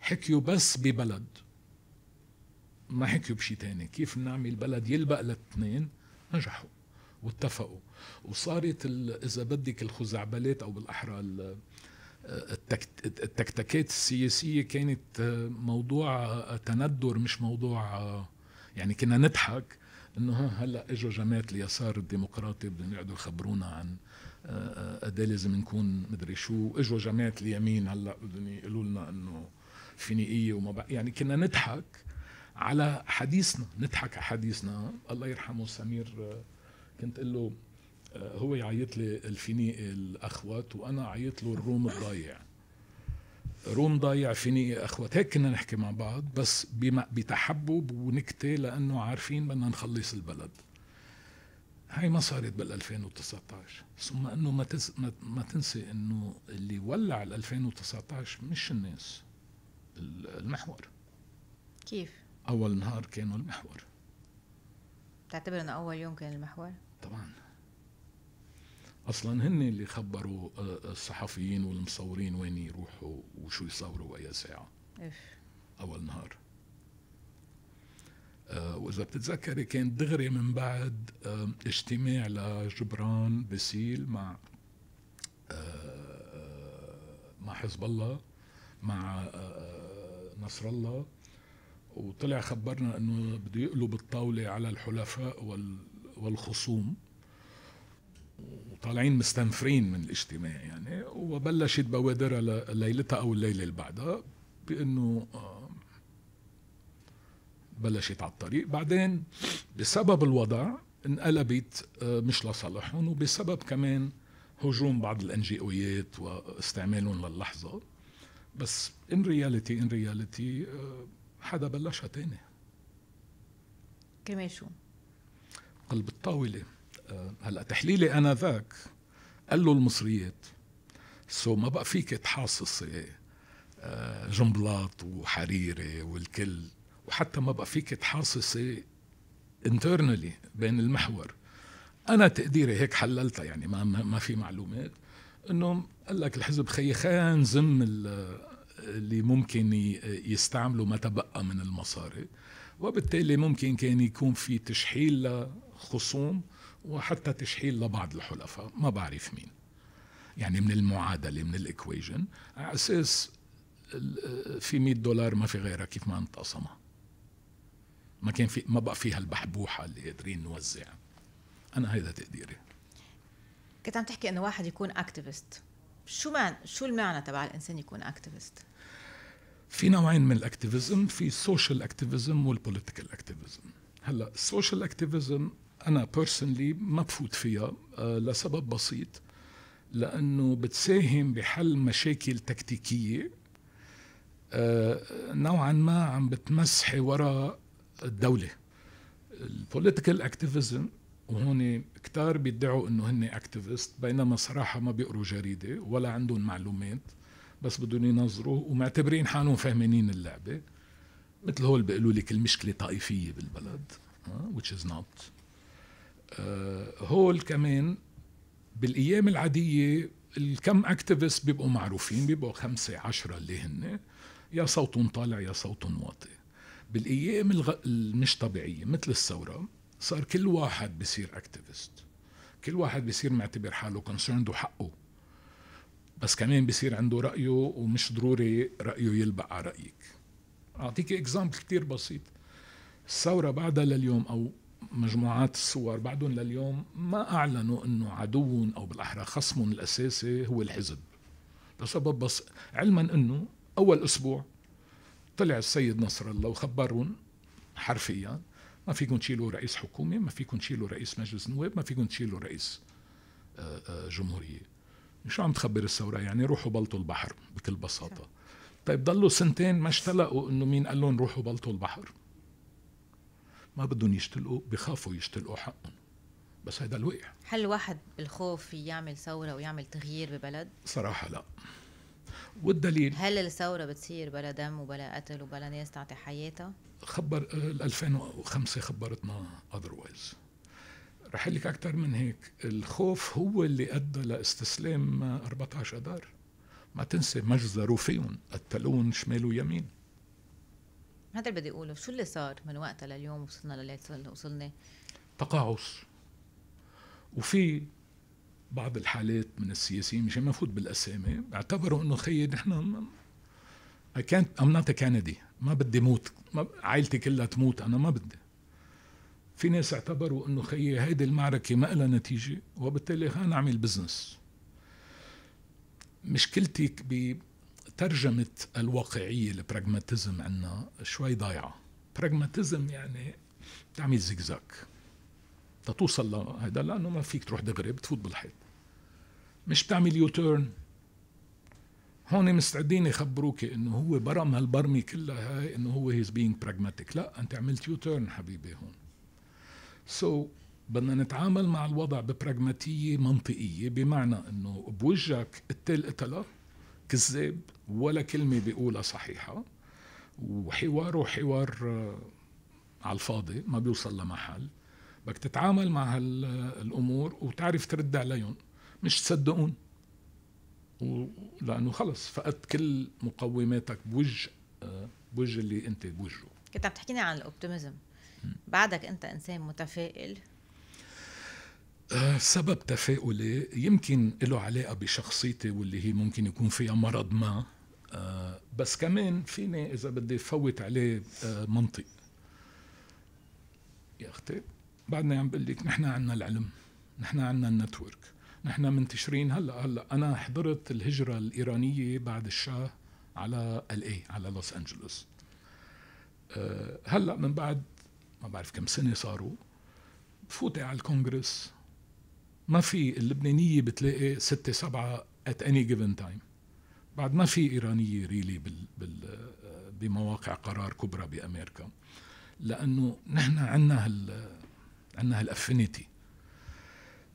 حكيوا بس ببلد ما حكيوا بشي تاني كيف نعمل بلد يلبق للاثنين نجحوا واتفقوا وصارت اذا بدك الخزعبلات او بالاحرى التكتكات السياسيه كانت موضوع تندر مش موضوع يعني كنا نضحك انه هلا اجوا جماعه اليسار الديمقراطي بدهم يقعدوا يخبرونا عن قد آه، آه، لازم نكون مدري شو اجوا جماعه اليمين هلا بدهم يقولوا لنا انه فينيقيه وما بقى يعني كنا نضحك على حديثنا نضحك على حديثنا الله يرحمه سمير آه، كنت اقول له هو يعيط لي الفينيقي الاخوات وانا عيط له الروم الضايع روم ضايع فينيقي اخوات هيك كنا نحكي مع بعض بس بتحبب ونكته لانه عارفين بدنا نخلص البلد هاي ما صارت بال 2019 ثم انه ما تز... ما تنسي انه اللي ولع ال 2019 مش الناس المحور كيف؟ اول نهار كانوا المحور تعتبر انه اول يوم كان المحور؟ طبعا اصلا هن اللي خبروا آه، آه، الصحفيين والمصورين وين يروحوا وشو يصوروا واي ساعه إف. اول نهار آه، واذا بتتذكري كان دغري من بعد آه، اجتماع لجبران بسيل مع آه، مع حزب الله مع نصر الله وطلع خبرنا انه بده يقلب الطاوله على الحلفاء والخصوم وطالعين مستنفرين من الاجتماع يعني وبلشت بوادرها ليلتها او الليله اللي بعدها بانه بلشت على الطريق بعدين بسبب الوضع انقلبت آه، مش لصالحهم وبسبب كمان هجوم بعض الان جي اويات واستعمالهم للحظه بس ان رياليتي ان رياليتي حدا بلشها تاني كمان شو؟ قلب الطاوله آه، هلا تحليلي انا ذاك قال له المصريات سو ما بقى فيك تحاصصي آه، جنبلاط وحريري والكل وحتى ما بقى فيك تحاصصي انترنالي بين المحور انا تقديري هيك حللتها يعني ما ما في معلومات انه قال لك الحزب خي خان زم اللي ممكن يستعملوا ما تبقى من المصاري وبالتالي ممكن كان يكون في تشحيل لخصوم وحتى تشحيل لبعض الحلفاء ما بعرف مين يعني من المعادله من الاكويجن على اساس في 100 دولار ما في غيرها كيف ما انتقسمها ما كان في ما بقى فيها البحبوحه اللي قادرين نوزع انا هيدا تقديري كنت عم تحكي انه واحد يكون اكتيفست شو معنى شو المعنى تبع الانسان يكون اكتيفست في نوعين من الاكتيفيزم في سوشيال اكتيفيزم والبوليتيكال اكتيفيزم هلا السوشيال اكتيفيزم انا بيرسونلي ما بفوت فيها آه، لسبب بسيط لانه بتساهم بحل مشاكل تكتيكيه آه، نوعا ما عم بتمسحي وراء الدوله البوليتيكال اكتيفيزم وهون كتار بيدعوا انه هن اكتيفيست بينما صراحه ما بيقروا جريده ولا عندهم معلومات بس بدهم ينظروا ومعتبرين حالهم فهمانين اللعبه مثل هول بيقولوا لك المشكله طائفيه بالبلد آه، which is not آه، هول كمان بالايام العاديه الكم اكتيفيست بيبقوا معروفين بيبقوا خمسه عشرة اللي هن يا صوتهم طالع يا صوتهم واطي بالايام الغ... المش طبيعيه مثل الثوره صار كل واحد بصير اكتيفست كل واحد بصير معتبر حاله كونسرند وحقه بس كمان بصير عنده رايه ومش ضروري رايه يلبق على رايك اعطيك اكزامبل كتير بسيط الثوره بعدها لليوم او مجموعات الصور بعدهم لليوم ما اعلنوا انه عدوهم او بالاحرى خصمهم الاساسي هو الحزب بسبب بس علما انه اول اسبوع طلع السيد نصر الله وخبرون حرفيا ما فيكم تشيلوا رئيس حكومه ما فيكم تشيلوا رئيس مجلس نواب ما فيكم تشيلوا رئيس آه، آه، جمهوريه شو عم تخبر الثوره يعني روحوا بلطوا البحر بكل بساطه طيب ضلوا سنتين ما اشتلقوا انه مين قال لهم روحوا بلطوا البحر ما بدهم يشتلقوا بخافوا يشتلقوا حقهم بس هيدا الوقع هل الواحد بالخوف يعمل ثوره ويعمل تغيير ببلد صراحه لا والدليل هل الثورة بتصير بلا دم وبلا قتل وبلا ناس تعطي حياتها؟ خبر 2005 خبرتنا اذروايز رح لك اكثر من هيك الخوف هو اللي ادى لاستسلام 14 اذار ما تنسى مجزروا فيهم قتلون شمال ويمين هذا اللي بدي اقوله شو اللي صار من وقتها لليوم وصلنا للي وصلنا تقاعس وفي بعض الحالات من السياسيين مشان ما نفوت بالاسامي اعتبروا انه خيي نحن اي كانت ام نوت a ما بدي موت ما عائلتي كلها تموت انا ما بدي في ناس اعتبروا انه خيي هيدي المعركه ما لها نتيجه وبالتالي خلينا نعمل بزنس مشكلتي بترجمه الواقعيه البراغماتيزم عندنا شوي ضايعه براغماتيزم يعني تعمل زيكزاك تتوصل لهذا لانه ما فيك تروح دغري بتفوت بالحيط مش بتعمل يو تيرن هون مستعدين يخبروك انه هو برم هالبرمي كلها هاي انه هو هيز بينج براجماتيك لا انت عملت يو تيرن حبيبي هون سو so, بدنا نتعامل مع الوضع ببراغماتيه منطقيه بمعنى انه بوجهك التل قتله كذاب ولا كلمه بيقولها صحيحه وحواره حوار آه، على الفاضي ما بيوصل لمحل بدك تتعامل مع هالامور آه، وتعرف ترد عليهم مش تصدقون لانه خلص فقدت كل مقوماتك بوجه آه، بوجه اللي انت بوجهه كنت عم تحكيني عن الاوبتيميزم بعدك انت انسان متفائل آه، سبب تفاؤلي يمكن له علاقة بشخصيتي واللي هي ممكن يكون فيها مرض ما آه، بس كمان فيني إذا بدي فوت عليه منطق يا أختي بعدنا عم بقول لك نحن عنا العلم نحن عنا النتورك نحن من تشرين هلا هلا انا حضرت الهجره الايرانيه بعد الشاه على ال اي على لوس انجلوس أه، هلا من بعد ما بعرف كم سنه صاروا فوتي على الكونغرس ما في اللبنانيه بتلاقي ستة سبعة ات اني جيفن تايم بعد ما في ايرانيه ريلي بال بال أه، بمواقع قرار كبرى بامريكا لانه نحن عندنا هال عندنا هالافينيتي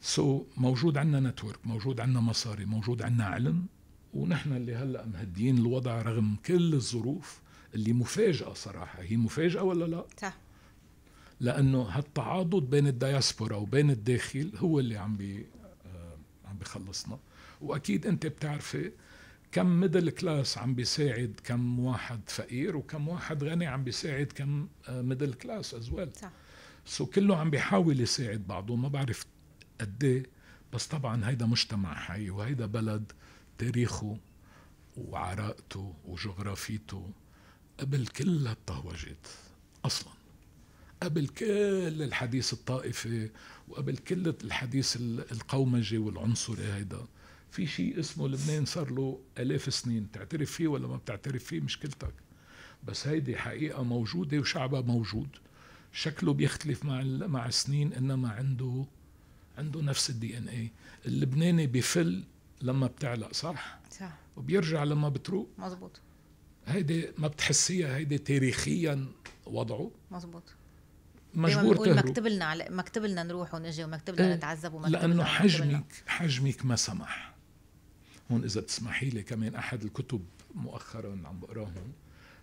سو so, موجود عندنا نتورك موجود عندنا مصاري موجود عندنا علم ونحن اللي هلا مهديين الوضع رغم كل الظروف اللي مفاجاه صراحه هي مفاجاه ولا لا صح لانه هالتعاضد بين الدياسبورا وبين الداخل هو اللي عم بي آه، عم بخلصنا واكيد انت بتعرفي كم ميدل كلاس عم بيساعد كم واحد فقير وكم واحد غني عم بيساعد كم ميدل كلاس از ويل صح سو كله عم بيحاول يساعد بعضه ما بعرف قد إيه؟ بس طبعا هيدا مجتمع حي وهيدا بلد تاريخه وعراقته وجغرافيته قبل كل الطهوجات اصلا قبل كل الحديث الطائفي وقبل كل الحديث القومجي والعنصري هيدا في شيء اسمه لبنان صار له آلاف السنين تعترف فيه ولا ما بتعترف فيه مشكلتك بس هيدي حقيقة موجودة وشعبها موجود شكله بيختلف مع مع السنين انما عنده عنده نفس الدي ان اي اللبناني بفل لما بتعلق صح صح وبيرجع لما بتروق مزبوط هيدي ما بتحسيها هيدي تاريخيا وضعه مزبوط مجبور تهرب مكتب لنا على مكتب لنا نروح ونجي ومكتب لنا إيه، نتعذب ومكتب لانه حجمك حجمك ما سمح هون اذا بتسمحي لي كمان احد الكتب مؤخرا عم بقراهم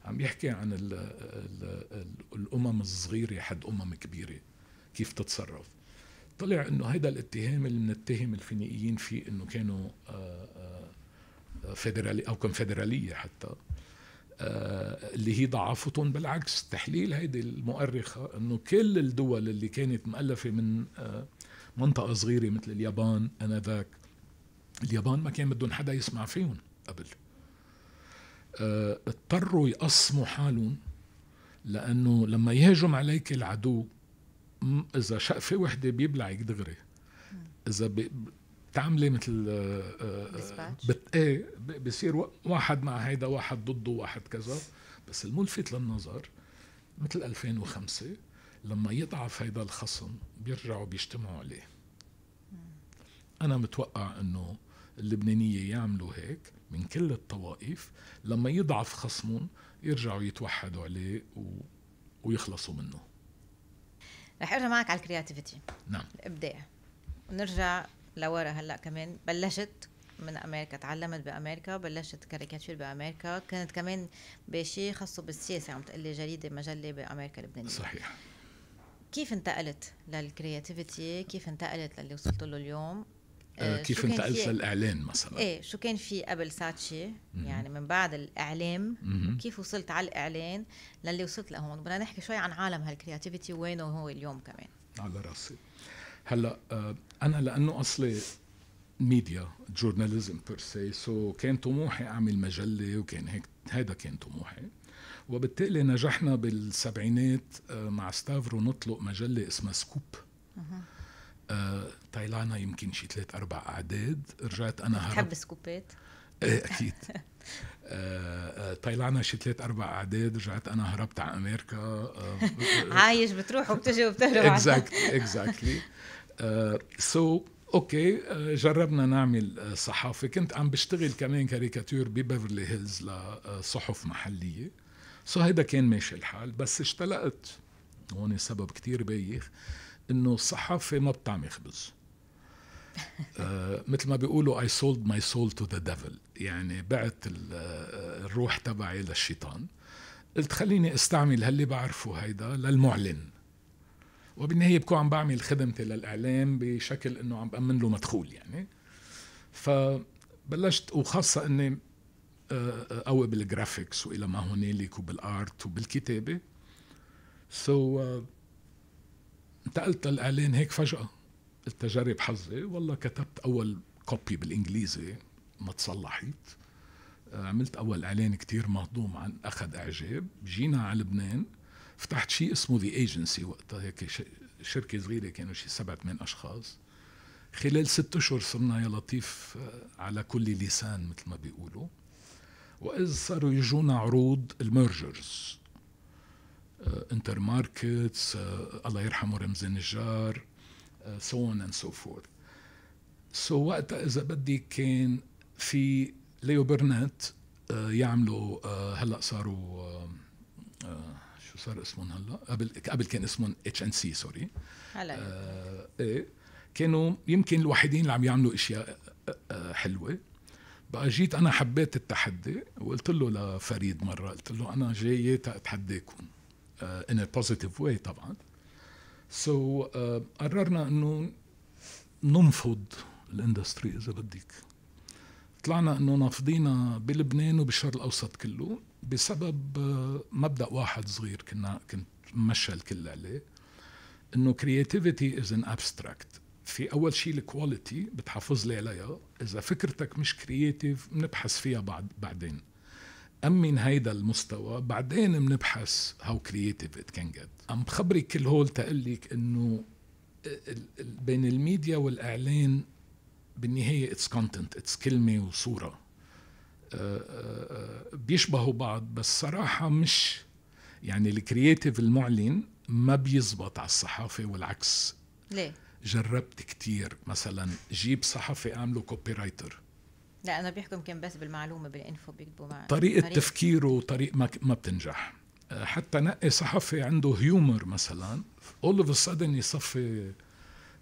عم يحكي عن الـ الـ الـ الامم الصغيره حد امم كبيره كيف تتصرف طلع انه هيدا الاتهام اللي بنتهم الفينيقيين فيه انه كانوا آه، آه، آه، فيدرالي او كونفدراليه حتى اللي هي ضعفتهم بالعكس تحليل هيدي المؤرخه انه كل الدول اللي كانت مؤلفه من منطقه صغيره مثل اليابان انذاك اليابان ما كان بدهم حدا يسمع فيهم قبل اضطروا يقسموا حالهم لانه لما يهجم عليك العدو اذا شقفه وحده بيبلعك دغري اذا بتعملي مثل آه، آه، بت... ايه بصير واحد مع هيدا واحد ضده واحد كذا بس الملفت للنظر مثل 2005 لما يضعف هيدا الخصم بيرجعوا بيجتمعوا عليه انا متوقع انه اللبنانيه يعملوا هيك من كل الطوائف لما يضعف خصمهم يرجعوا يتوحدوا عليه و... ويخلصوا منه رح ارجع معك على الكرياتيفيتي نعم الابداع نرجع لورا هلا كمان بلشت من امريكا تعلمت بامريكا بلشت كاريكاتير بامريكا كنت كمان بشيء خاصه بالسياسه عم تقلي جريده مجله بامريكا اللبنانيه صحيح كيف انتقلت للكرياتيفيتي كيف انتقلت للي وصلت له اليوم آه،, آه كيف انتقلت للاعلان مثلا ايه شو كان في قبل ساتشي يعني من بعد الاعلام كيف وصلت على الاعلان للي وصلت لهون بدنا نحكي شوي عن عالم هالكرياتيفيتي وينه هو اليوم كمان على راسي هلا آه انا لانه اصلي ميديا جورناليزم سي سو كان طموحي اعمل مجله وكان هيك هذا كان طموحي وبالتالي نجحنا بالسبعينات آه، مع ستافرو نطلق مجله اسمها سكوب آه يمكن شي ثلاث اربع اعداد رجعت انا هربت بتحب سكوبات؟ ايه اكيد [laughs] آه, آه، شي ثلاث اربع اعداد رجعت انا هربت على امريكا آه، آه، عايش بتروح وبتجي وبتهرب اكزاكت اكزاكتلي سو اوكي جربنا نعمل صحافه كنت عم بشتغل كمان كاريكاتير ببيفرلي هيلز لصحف محليه سو هيدا كان ماشي الحال بس اشتلقت هون سبب كتير بايخ انه الصحافه ما بتعمل خبز [laughs] آه مثل ما بيقولوا I sold my soul to the devil يعني بعت آه، الروح تبعي للشيطان قلت خليني استعمل هاللي بعرفه هيدا للمعلن وبالنهايه بكون عم بعمل خدمتي للاعلام بشكل انه عم بامن له مدخول يعني فبلشت وخاصه اني آه، قوي بالجرافيكس والى ما هنالك وبالارت وبالكتابه سو so, uh, انتقلت للاعلان هيك فجاه قلت اجرب حظي والله كتبت اول كوبي بالانجليزي ما تصلحت آه، عملت اول اعلان كتير مهضوم عن اخذ اعجاب جينا على لبنان فتحت شيء اسمه ذا ايجنسي وقتها هيك شركه صغيره كانوا شيء سبع ثمان اشخاص خلال ست اشهر صرنا يا لطيف آه، على كل لسان مثل ما بيقولوا واذ صاروا يجونا عروض الميرجرز انتر آه، ماركتس آه، الله يرحمه رمز النجار سو اون اند سو فورث سو وقتها اذا بدي كان في ليو برنت آه، يعملوا هلا صاروا شو صار اسمهم هلا قبل قبل كان اسمهم اتش ان سي سوري هلا ايه كانوا يمكن الوحيدين اللي عم يعملوا اشياء حلوه بقى جيت انا حبيت التحدي وقلت له لفريد مره قلت له انا جاي اتحداكم uh, in a positive way طبعا سو so, uh, قررنا انه ننفض الاندستري اذا بدك طلعنا انه نافضينا بلبنان وبالشرق الاوسط كله بسبب آه، مبدا واحد صغير كنا كنت مشى الكل عليه انه كرياتيفيتي از ان ابستراكت في اول شيء الكواليتي بتحافظ لي عليها اذا فكرتك مش كرياتيف بنبحث فيها بعد بعدين أمن هيدا المستوى بعدين بنبحث هاو كرييتيف ات كان جيت عم بخبرك كل هول تقلك انه بين الميديا والاعلان بالنهايه اتس كونتنت اتس كلمه وصوره آه، آه، آه، بيشبهوا بعض بس صراحه مش يعني الكرييتيف المعلن ما بيزبط على الصحافه والعكس ليه جربت كتير مثلا جيب صحفي اعمله كوبي رايتر لا انا بيحكم كان بس بالمعلومه بالانفو بيكتبوا مع طريقه طريق. تفكيره وطريق ما, ما بتنجح آه، حتى نقي صحفي عنده هيومر مثلا اول اوف سادن يصفي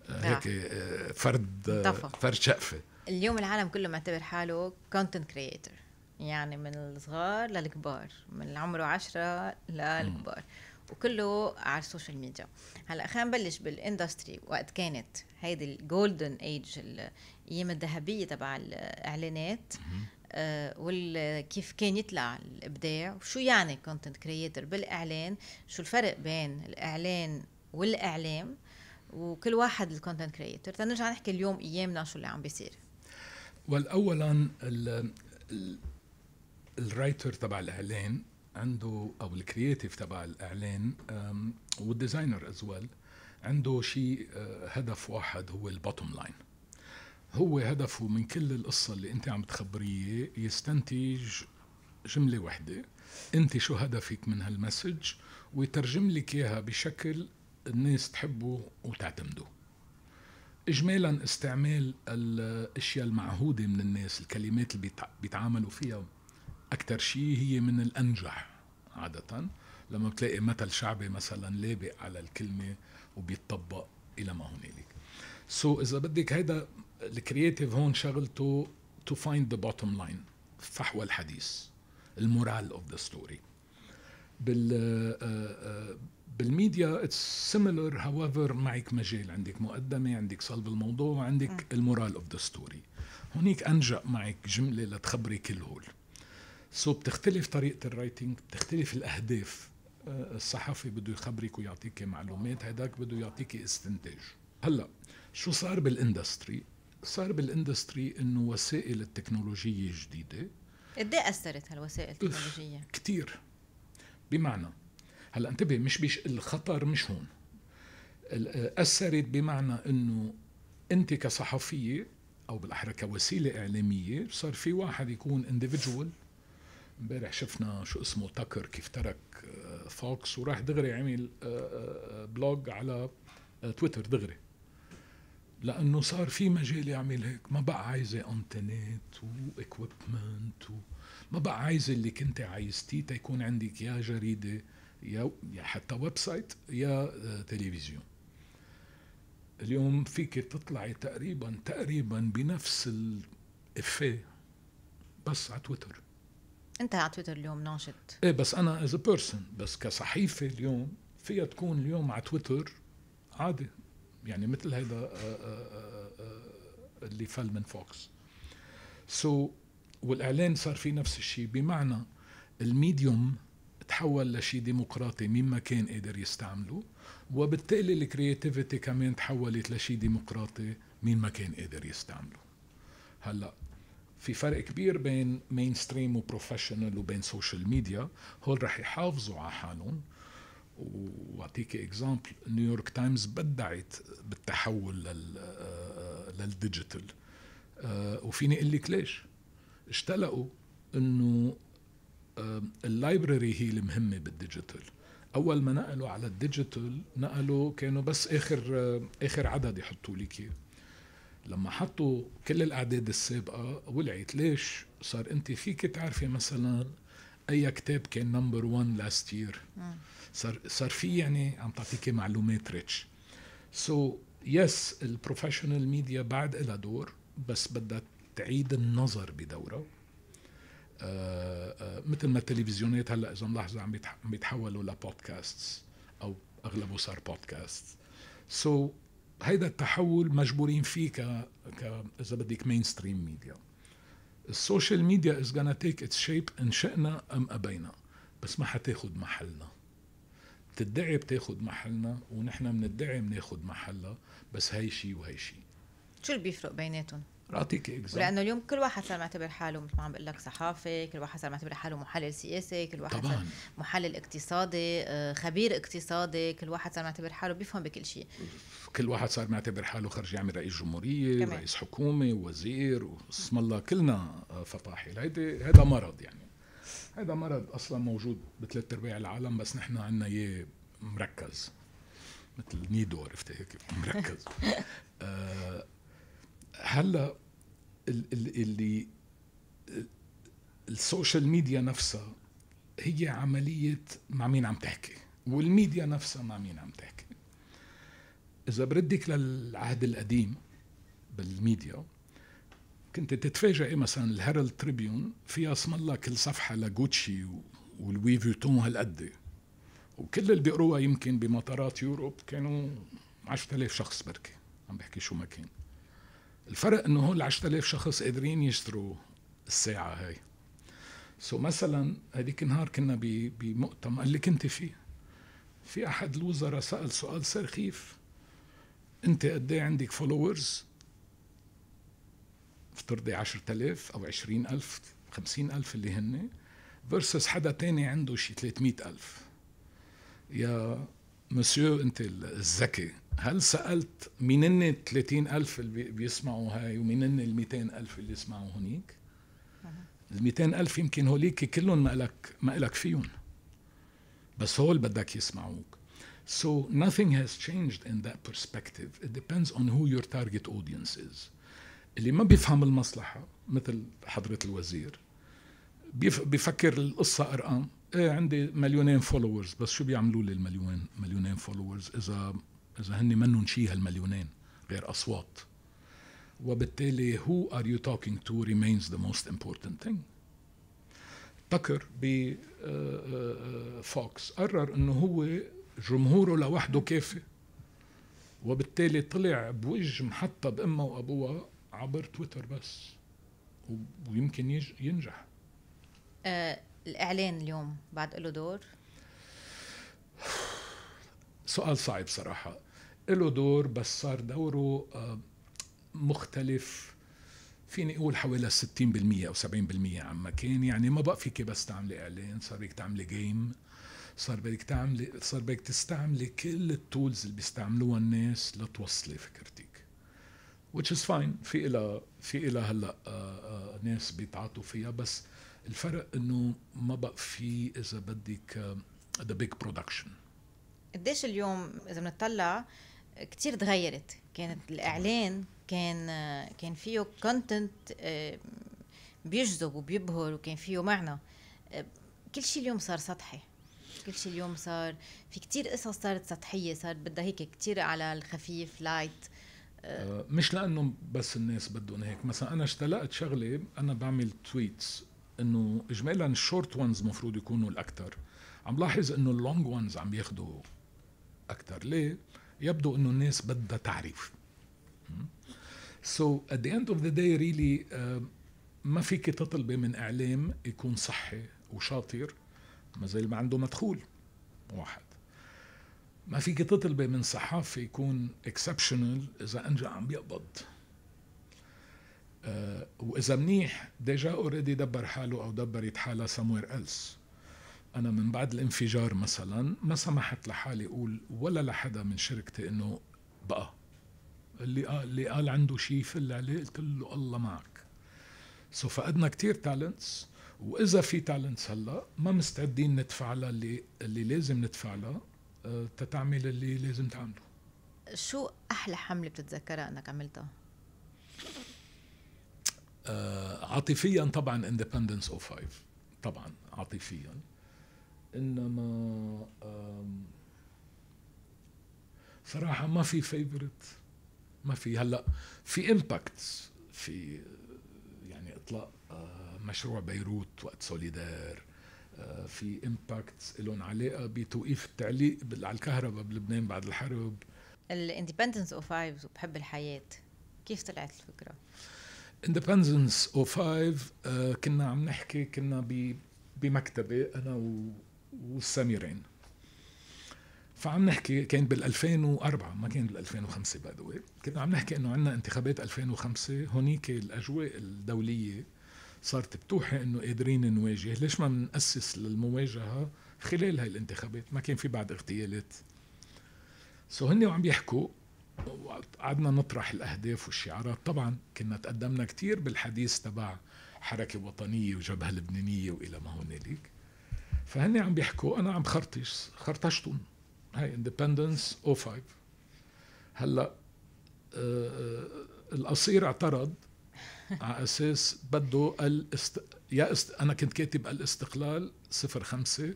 آه، نعم. هيك آه، فرد طفع. فرد شقفه اليوم العالم كله معتبر حاله كونتنت كرييتر يعني من الصغار للكبار من عمره عشرة للكبار م. وكله على السوشيال ميديا هلا خلينا نبلش بالاندستري وقت كانت هيدي الجولدن ايج الايام الذهبيه تبع الاعلانات آه، وكيف كان يطلع الابداع وشو يعني كونتنت كرييتر بالاعلان شو الفرق بين الاعلان والاعلام وكل واحد الكونتنت كرييتر تنرجع نحكي اليوم ايامنا شو اللي عم بيصير والاولا الرايتر تبع الاعلان عنده او الكرييتيف تبع الاعلان والديزاينر از ويل عنده شيء آه، هدف واحد هو البوتوم لاين هو هدفه من كل القصة اللي أنت عم تخبريه يستنتج جملة واحدة أنت شو هدفك من هالمسج ويترجم لك إياها بشكل الناس تحبه وتعتمده إجمالا استعمال الأشياء المعهودة من الناس الكلمات اللي بيتعاملوا فيها أكثر شيء هي من الأنجح عادة لما بتلاقي مثل شعبي مثلا لابق على الكلمة وبيتطبق إلى ما هنالك سو so, إذا بدك هيدا الكرييتيف هون شغلته تو فايند ذا بوتوم لاين فحوى الحديث المورال اوف ذا ستوري بال آه، آه، بالميديا اتس سيميلر هاويفر معك مجال عندك مقدمه عندك صلب الموضوع عندك المورال اوف ذا ستوري هونيك انجا معك جمله لتخبري كل هول سو so بتختلف طريقه الرايتنج بتختلف الاهداف آه، الصحفي بده يخبرك ويعطيك معلومات هيداك بده يعطيك استنتاج هلا شو صار بالاندستري صار بالاندستري انه وسائل التكنولوجيه جديده قد إيه اثرت هالوسائل التكنولوجيه؟ كثير بمعنى هلا انتبه مش بيش الخطر مش هون اثرت بمعنى انه انت كصحفيه او بالاحرى كوسيله اعلاميه صار في واحد يكون اندفجوال امبارح شفنا شو اسمه تاكر كيف ترك آه، فوكس وراح دغري عمل آه، آه، بلوج على تويتر دغري لانه صار في مجال يعمل هيك ما بقى عايزه انتنات واكويبمنت و... ما بقى عايزه اللي كنت عايزتيه تيكون عندك يا جريده يا حتى ويب سايت يا تلفزيون آه، اليوم فيك تطلعي تقريبا تقريبا بنفس الإفيه بس على تويتر انت على تويتر اليوم ناشط ايه بس انا از بيرسون بس كصحيفه اليوم فيها تكون اليوم على تويتر عادي يعني مثل هيدا آه، آه، آه، اللي فل من فوكس سو so, والاعلان صار في نفس الشيء بمعنى الميديوم تحول لشيء ديمقراطي مين ما كان قادر يستعمله وبالتالي الكرياتيفيتي كمان تحولت لشيء ديمقراطي مين ما كان قادر يستعمله هلا في فرق كبير بين مين ستريم وبروفيشنال وبين سوشيال ميديا هول رح يحافظوا على حالهم واعطيك اكزامبل نيويورك تايمز بدعت بالتحول لل آه، للديجيتال آه، وفيني اقول لك ليش اشتلقوا انه آه، اللايبرري هي المهمه بالديجيتال اول ما نقلوا على الديجيتال نقلوا كانوا بس اخر اخر عدد يحطوا لك اياه لما حطوا كل الاعداد السابقه ولعت ليش صار انت فيك تعرفي مثلا اي كتاب كان نمبر 1 لاست يير صار صار في يعني عم تعطيكي معلومات ريتش سو يس البروفيشنال ميديا بعد لها دور بس بدها تعيد النظر بدورها آه، آه، مثل ما التلفزيونات هلا اذا ملاحظه عم بيتحولوا لبودكاست او اغلبه صار بودكاست سو هيدا التحول مجبورين فيه ك, ك اذا بدك مين ستريم ميديا السوشيال ميديا از غانا تيك اتس شيب ان شئنا ام ابينا بس ما حتاخذ محلنا بتدعي بتاخد محلنا ونحن بندعي بناخد محلها بس هي شيء وهي شيء شو اللي بيفرق بيناتهم؟ اعطيك اكزامبل لانه اليوم كل واحد صار معتبر حاله مثل ما عم بقول لك صحافي، كل واحد صار معتبر حاله محلل سياسي، كل واحد طبعاً. صار محلل اقتصادي، آه، خبير اقتصادي، كل واحد صار معتبر حاله بيفهم بكل شيء كل واحد صار معتبر حاله خرج يعمل رئيس جمهوريه، كمان. رئيس حكومه، وزير، اسم الله كلنا آه، فطاحل، هيدي هذا مرض يعني هذا مرض اصلا موجود بثلاث ارباع العالم بس نحن عندنا اياه مركز مثل نيدو عرفت هيك مركز [laughs] آه هلا اللي السوشيال ميديا نفسها هي عملية مع مين عم تحكي والميديا نفسها مع مين عم تحكي إذا بردك للعهد القديم بالميديا كنت تتفاجئي مثلا الهيرالد تريبيون فيها اسم الله كل صفحه لجوتشي ولوي فيتون هالقد وكل اللي بيقروها يمكن بمطارات يوروب كانوا 10000 شخص بركي عم بحكي شو ما كان الفرق انه هول 10000 شخص قادرين يشتروا الساعه هاي سو مثلا هذيك النهار كنا بمؤتمر اللي كنت فيه في احد الوزراء سال سؤال سرخيف انت قد إيه عندك فولورز افترضي 10000 او 20000 50000 اللي هن فيرسس حدا تاني عنده شي 300000 يا مسيو انت الذكي هل سالت مين هن ال 30000 اللي بيسمعوا هاي ومين هن ال 200000 اللي يسمعوا هنيك؟ ال 200000 يمكن هوليك كلهم ما لك ما لك فيهم بس هول بدك يسمعوك So nothing has changed in that perspective. It depends on who your target audience is. اللي ما بيفهم المصلحة مثل حضرة الوزير بيفكر القصة أرقام ايه عندي مليونين فولورز بس شو بيعملوا لي المليونين مليونين فولورز إذا إذا هن منهم شي هالمليونين غير أصوات وبالتالي who are you talking to remains the most important thing تكر بفوكس آه، آه، قرر انه هو جمهوره لوحده كافي وبالتالي طلع بوج محطة بأمه وأبوها عبر تويتر بس ويمكن ينجح آه، الاعلان اليوم بعد له دور سؤال صعب صراحه له دور بس صار دوره آه مختلف فيني اقول حوالي 60% او 70% عما كان يعني ما بقى فيك بس تعملي اعلان صار بدك تعملي جيم صار بدك تعملي صار بدك تستعملي كل التولز اللي بيستعملوها الناس لتوصلي فكرتك which is fine في إلى في إلى هلا آه، آه، ناس بيتعاطوا فيها بس الفرق انه ما بقى في اذا بدك ذا بيج برودكشن قديش اليوم اذا بنطلع كثير تغيرت كانت الاعلان كان آه، كان فيه كونتنت بيجذب وبيبهر وكان فيه معنى كل شيء اليوم صار سطحي كل شيء اليوم صار في كتير قصص صارت سطحيه صار بدها هيك كتير على الخفيف لايت آه، مش لانه بس الناس بدهم هيك مثلا انا اشتلقت شغله انا بعمل تويتس انه اجمالا الشورت وانز مفروض يكونوا الاكثر عم لاحظ انه اللونج وانز عم ياخذوا اكثر ليه يبدو انه الناس بدها تعريف سو ات ذا اند اوف ذا داي ريلي ما فيك تطلبي من اعلام يكون صحي وشاطر ما زال ما عنده مدخول واحد ما فيك تطلبي من صحافي يكون اكسبشنال اذا انجا عم بيقبض أه واذا منيح ديجا اوريدي دبر حاله او دبر يتحالى سموير ايلس انا من بعد الانفجار مثلا ما سمحت لحالي اقول ولا لحدا من شركتي انه بقى اللي قال اللي قال عنده شيء فل عليه قلت له الله معك سو فقدنا كثير تالنتس واذا في تالنتس هلا ما مستعدين ندفع لها اللي اللي لازم ندفع لها تتعمل اللي لازم تعمله شو احلى حمله بتتذكرها انك عملتها آه عاطفيا طبعا اندبندنس اوف فايف طبعا عاطفيا انما صراحه ما في فيفورت ما في هلا في امباكتس في آه، يعني اطلاق آه، مشروع بيروت وقت سوليدار آه، في امباكتس لهم علاقه آه، بتوقيف التعليق على الكهرباء بلبنان بعد الحرب الاندبندنس اوف فايف وبحب الحياه كيف طلعت الفكره؟ اندبندنس او 5 كنا عم نحكي كنا بمكتبه انا والسميرين فعم نحكي كان بال 2004 ما كان بال 2005 باي ذا كنا عم نحكي انه عندنا انتخابات 2005 هونيك الاجواء الدوليه صارت بتوحي انه قادرين نواجه ليش ما بنأسس للمواجهه خلال هاي الانتخابات ما كان في بعد اغتيالات سو هن وعم يحكوا قعدنا نطرح الاهداف والشعارات طبعا كنا تقدمنا كثير بالحديث تبع حركه وطنيه وجبهه لبنانيه والى ما هنالك فهن عم بيحكوا انا عم خرطش خرطشتهم هاي اندبندنس او 5 هلا آه، آه، القصير اعترض على اساس بده الاست... يا است... انا كنت كاتب الاستقلال صفر خمسة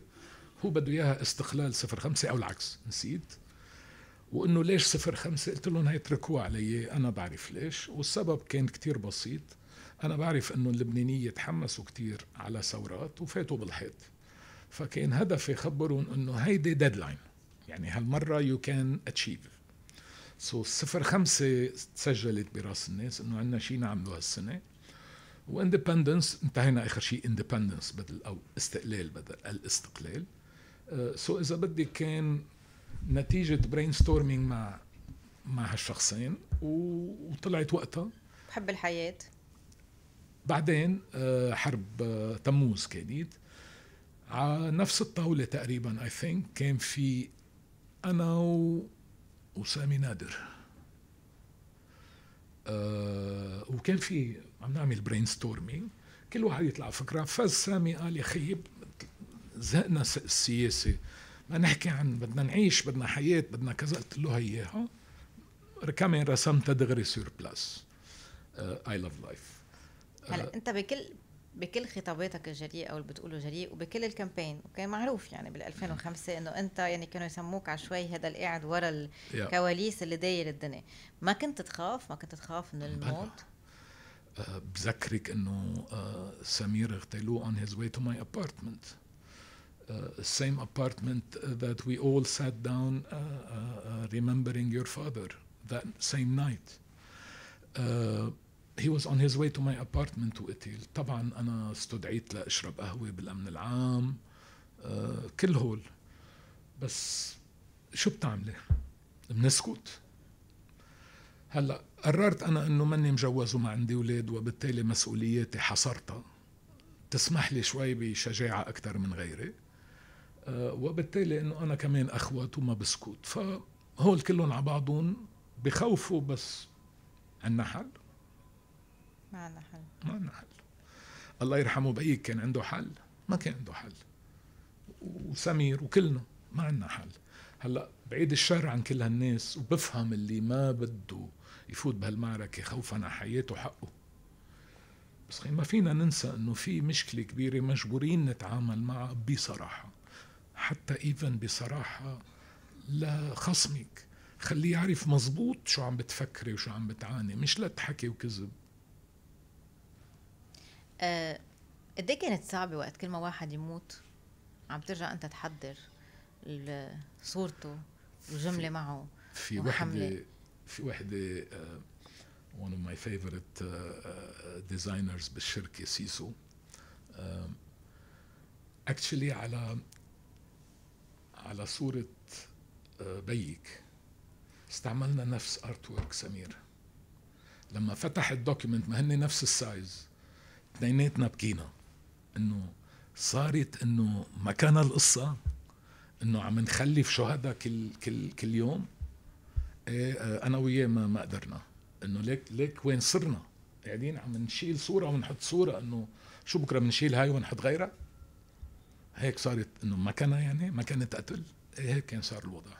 هو بده اياها استقلال صفر خمسة او العكس نسيت وانه ليش صفر خمسة قلت لهم هي اتركوها علي انا بعرف ليش والسبب كان كتير بسيط انا بعرف انه اللبنانيه تحمسوا كتير على ثورات وفاتوا بالحيط فكان هدفي خبرهم انه هيدي ديدلاين يعني هالمره يو كان اتشيف سو الصفر خمسة تسجلت براس الناس انه عندنا شيء نعمله هالسنه واندبندنس انتهينا اخر شيء اندبندنس بدل او استقلال بدل الاستقلال سو آه، uh, so اذا بدي كان نتيجه برين ستورمينج مع مع هالشخصين وطلعت وقتها حب الحياه بعدين آه، حرب آه، تموز كانت على نفس الطاوله تقريبا اي ثينك كان في انا و وسامي نادر آه وكان في عم نعمل برين ستورمينج كل واحد يطلع فكره فاز سامي قال يا خيي زهقنا السياسه ما نحكي عن بدنا نعيش بدنا حياه بدنا كذا قلت له اياها كمان رسمتها دغري سور بلاس اي لاف لايف هلا آه، انت بكل بكل خطاباتك الجريئه واللي بتقوله جريء وبكل الكامبين وكان معروف يعني بال 2005 انه انت يعني كانوا يسموك على شوي هذا اللي قاعد ورا الكواليس اللي داير الدنيا ما كنت تخاف ما كنت تخاف من الموت أه بذكرك انه أه سمير اغتالوه on his way to my apartment uh, same apartment that we all sat down uh, uh, remembering your father that same night uh, هي واز اون هيز واي تو ماي ابارتمنت وقتل طبعا انا استدعيت لاشرب قهوه بالامن العام آه كل هول بس شو بتعملي؟ بنسكت؟ هلا قررت انا انه ماني مجوز وما عندي اولاد وبالتالي مسؤولياتي حصرتها تسمح لي شوي بشجاعه اكثر من غيري أه وبالتالي انه انا كمان اخوات وما بسكت فهول كلهم على بعضهم بخوفوا بس عنا حل ما عندنا حل ما عندنا حل الله يرحمه بيك كان عنده حل ما كان عنده حل وسمير وكلنا ما عندنا حل هلا بعيد الشر عن كل هالناس وبفهم اللي ما بده يفوت بهالمعركة خوفا على حياته وحقه بس ما فينا ننسى انه في مشكلة كبيرة مجبورين نتعامل معها بصراحة حتى ايفن بصراحة لخصمك خليه يعرف مزبوط شو عم بتفكري وشو عم بتعاني مش لا تحكي وكذب آه، قد إيه كانت صعبه وقت كل ما واحد يموت عم ترجع انت تحضر صورته وجمله معه في وحده في وحده ون اوف ماي فيفورت ديزاينرز بالشركه سيسو اكشلي آه، uh, على على صوره uh, بيك استعملنا نفس ارت ورك سمير لما فتح الدوكيمنت ما هن نفس السايز اثنيناتنا بكينا انه صارت انه كان القصه انه عم نخلف شهداء كل كل كل يوم إيه آه، انا وياه ما ما قدرنا انه ليك ليك وين صرنا قاعدين عم نشيل صوره ونحط صوره انه شو بكره بنشيل هاي ونحط غيرها هيك صارت انه كان يعني كانت قتل إيه هيك كان صار الوضع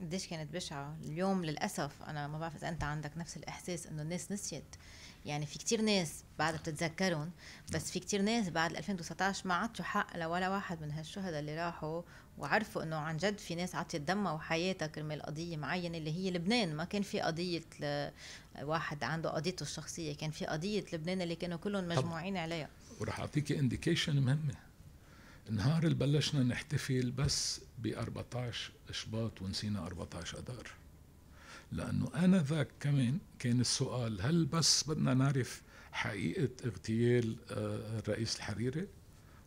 قديش كانت بشعة اليوم للأسف أنا ما بعرف إذا أنت عندك نفس الإحساس إنه الناس نسيت يعني في كتير ناس بعد بتتذكرهم بس في كتير ناس بعد 2019 ما عطوا حق لولا واحد من هالشهداء اللي راحوا وعرفوا انه عن جد في ناس عطيت دمها وحياتها كرمال قضيه معينه اللي هي لبنان ما كان في قضيه واحد عنده قضيته الشخصيه كان في قضيه لبنان اللي كانوا كلهم مجموعين عليها وراح اعطيكي انديكيشن مهمه نهار اللي بلشنا نحتفل بس ب 14 شباط ونسينا 14 اذار لأنه أنا ذاك كمان كان السؤال هل بس بدنا نعرف حقيقة اغتيال الرئيس آه، الحريري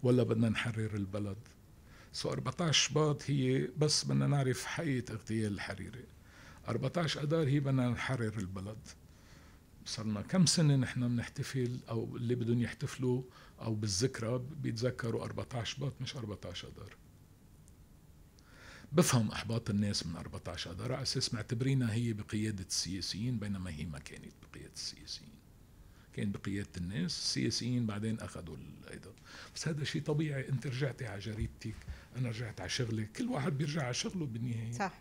ولا بدنا نحرر البلد سو 14 شباط هي بس بدنا نعرف حقيقة اغتيال الحريري 14 اذار هي بدنا نحرر البلد صرنا كم سنة نحن بنحتفل أو اللي بدهم يحتفلوا أو بالذكرى بيتذكروا 14 شباط مش 14 اذار بفهم احباط الناس من 14 اذار على اساس معتبرينها هي بقياده السياسيين بينما هي ما كانت بقياده السياسيين كان بقياده الناس السياسيين بعدين اخذوا هيدا بس هذا شيء طبيعي انت رجعتي على جريدتك انا رجعت على شغلي كل واحد بيرجع على شغله بالنهايه صح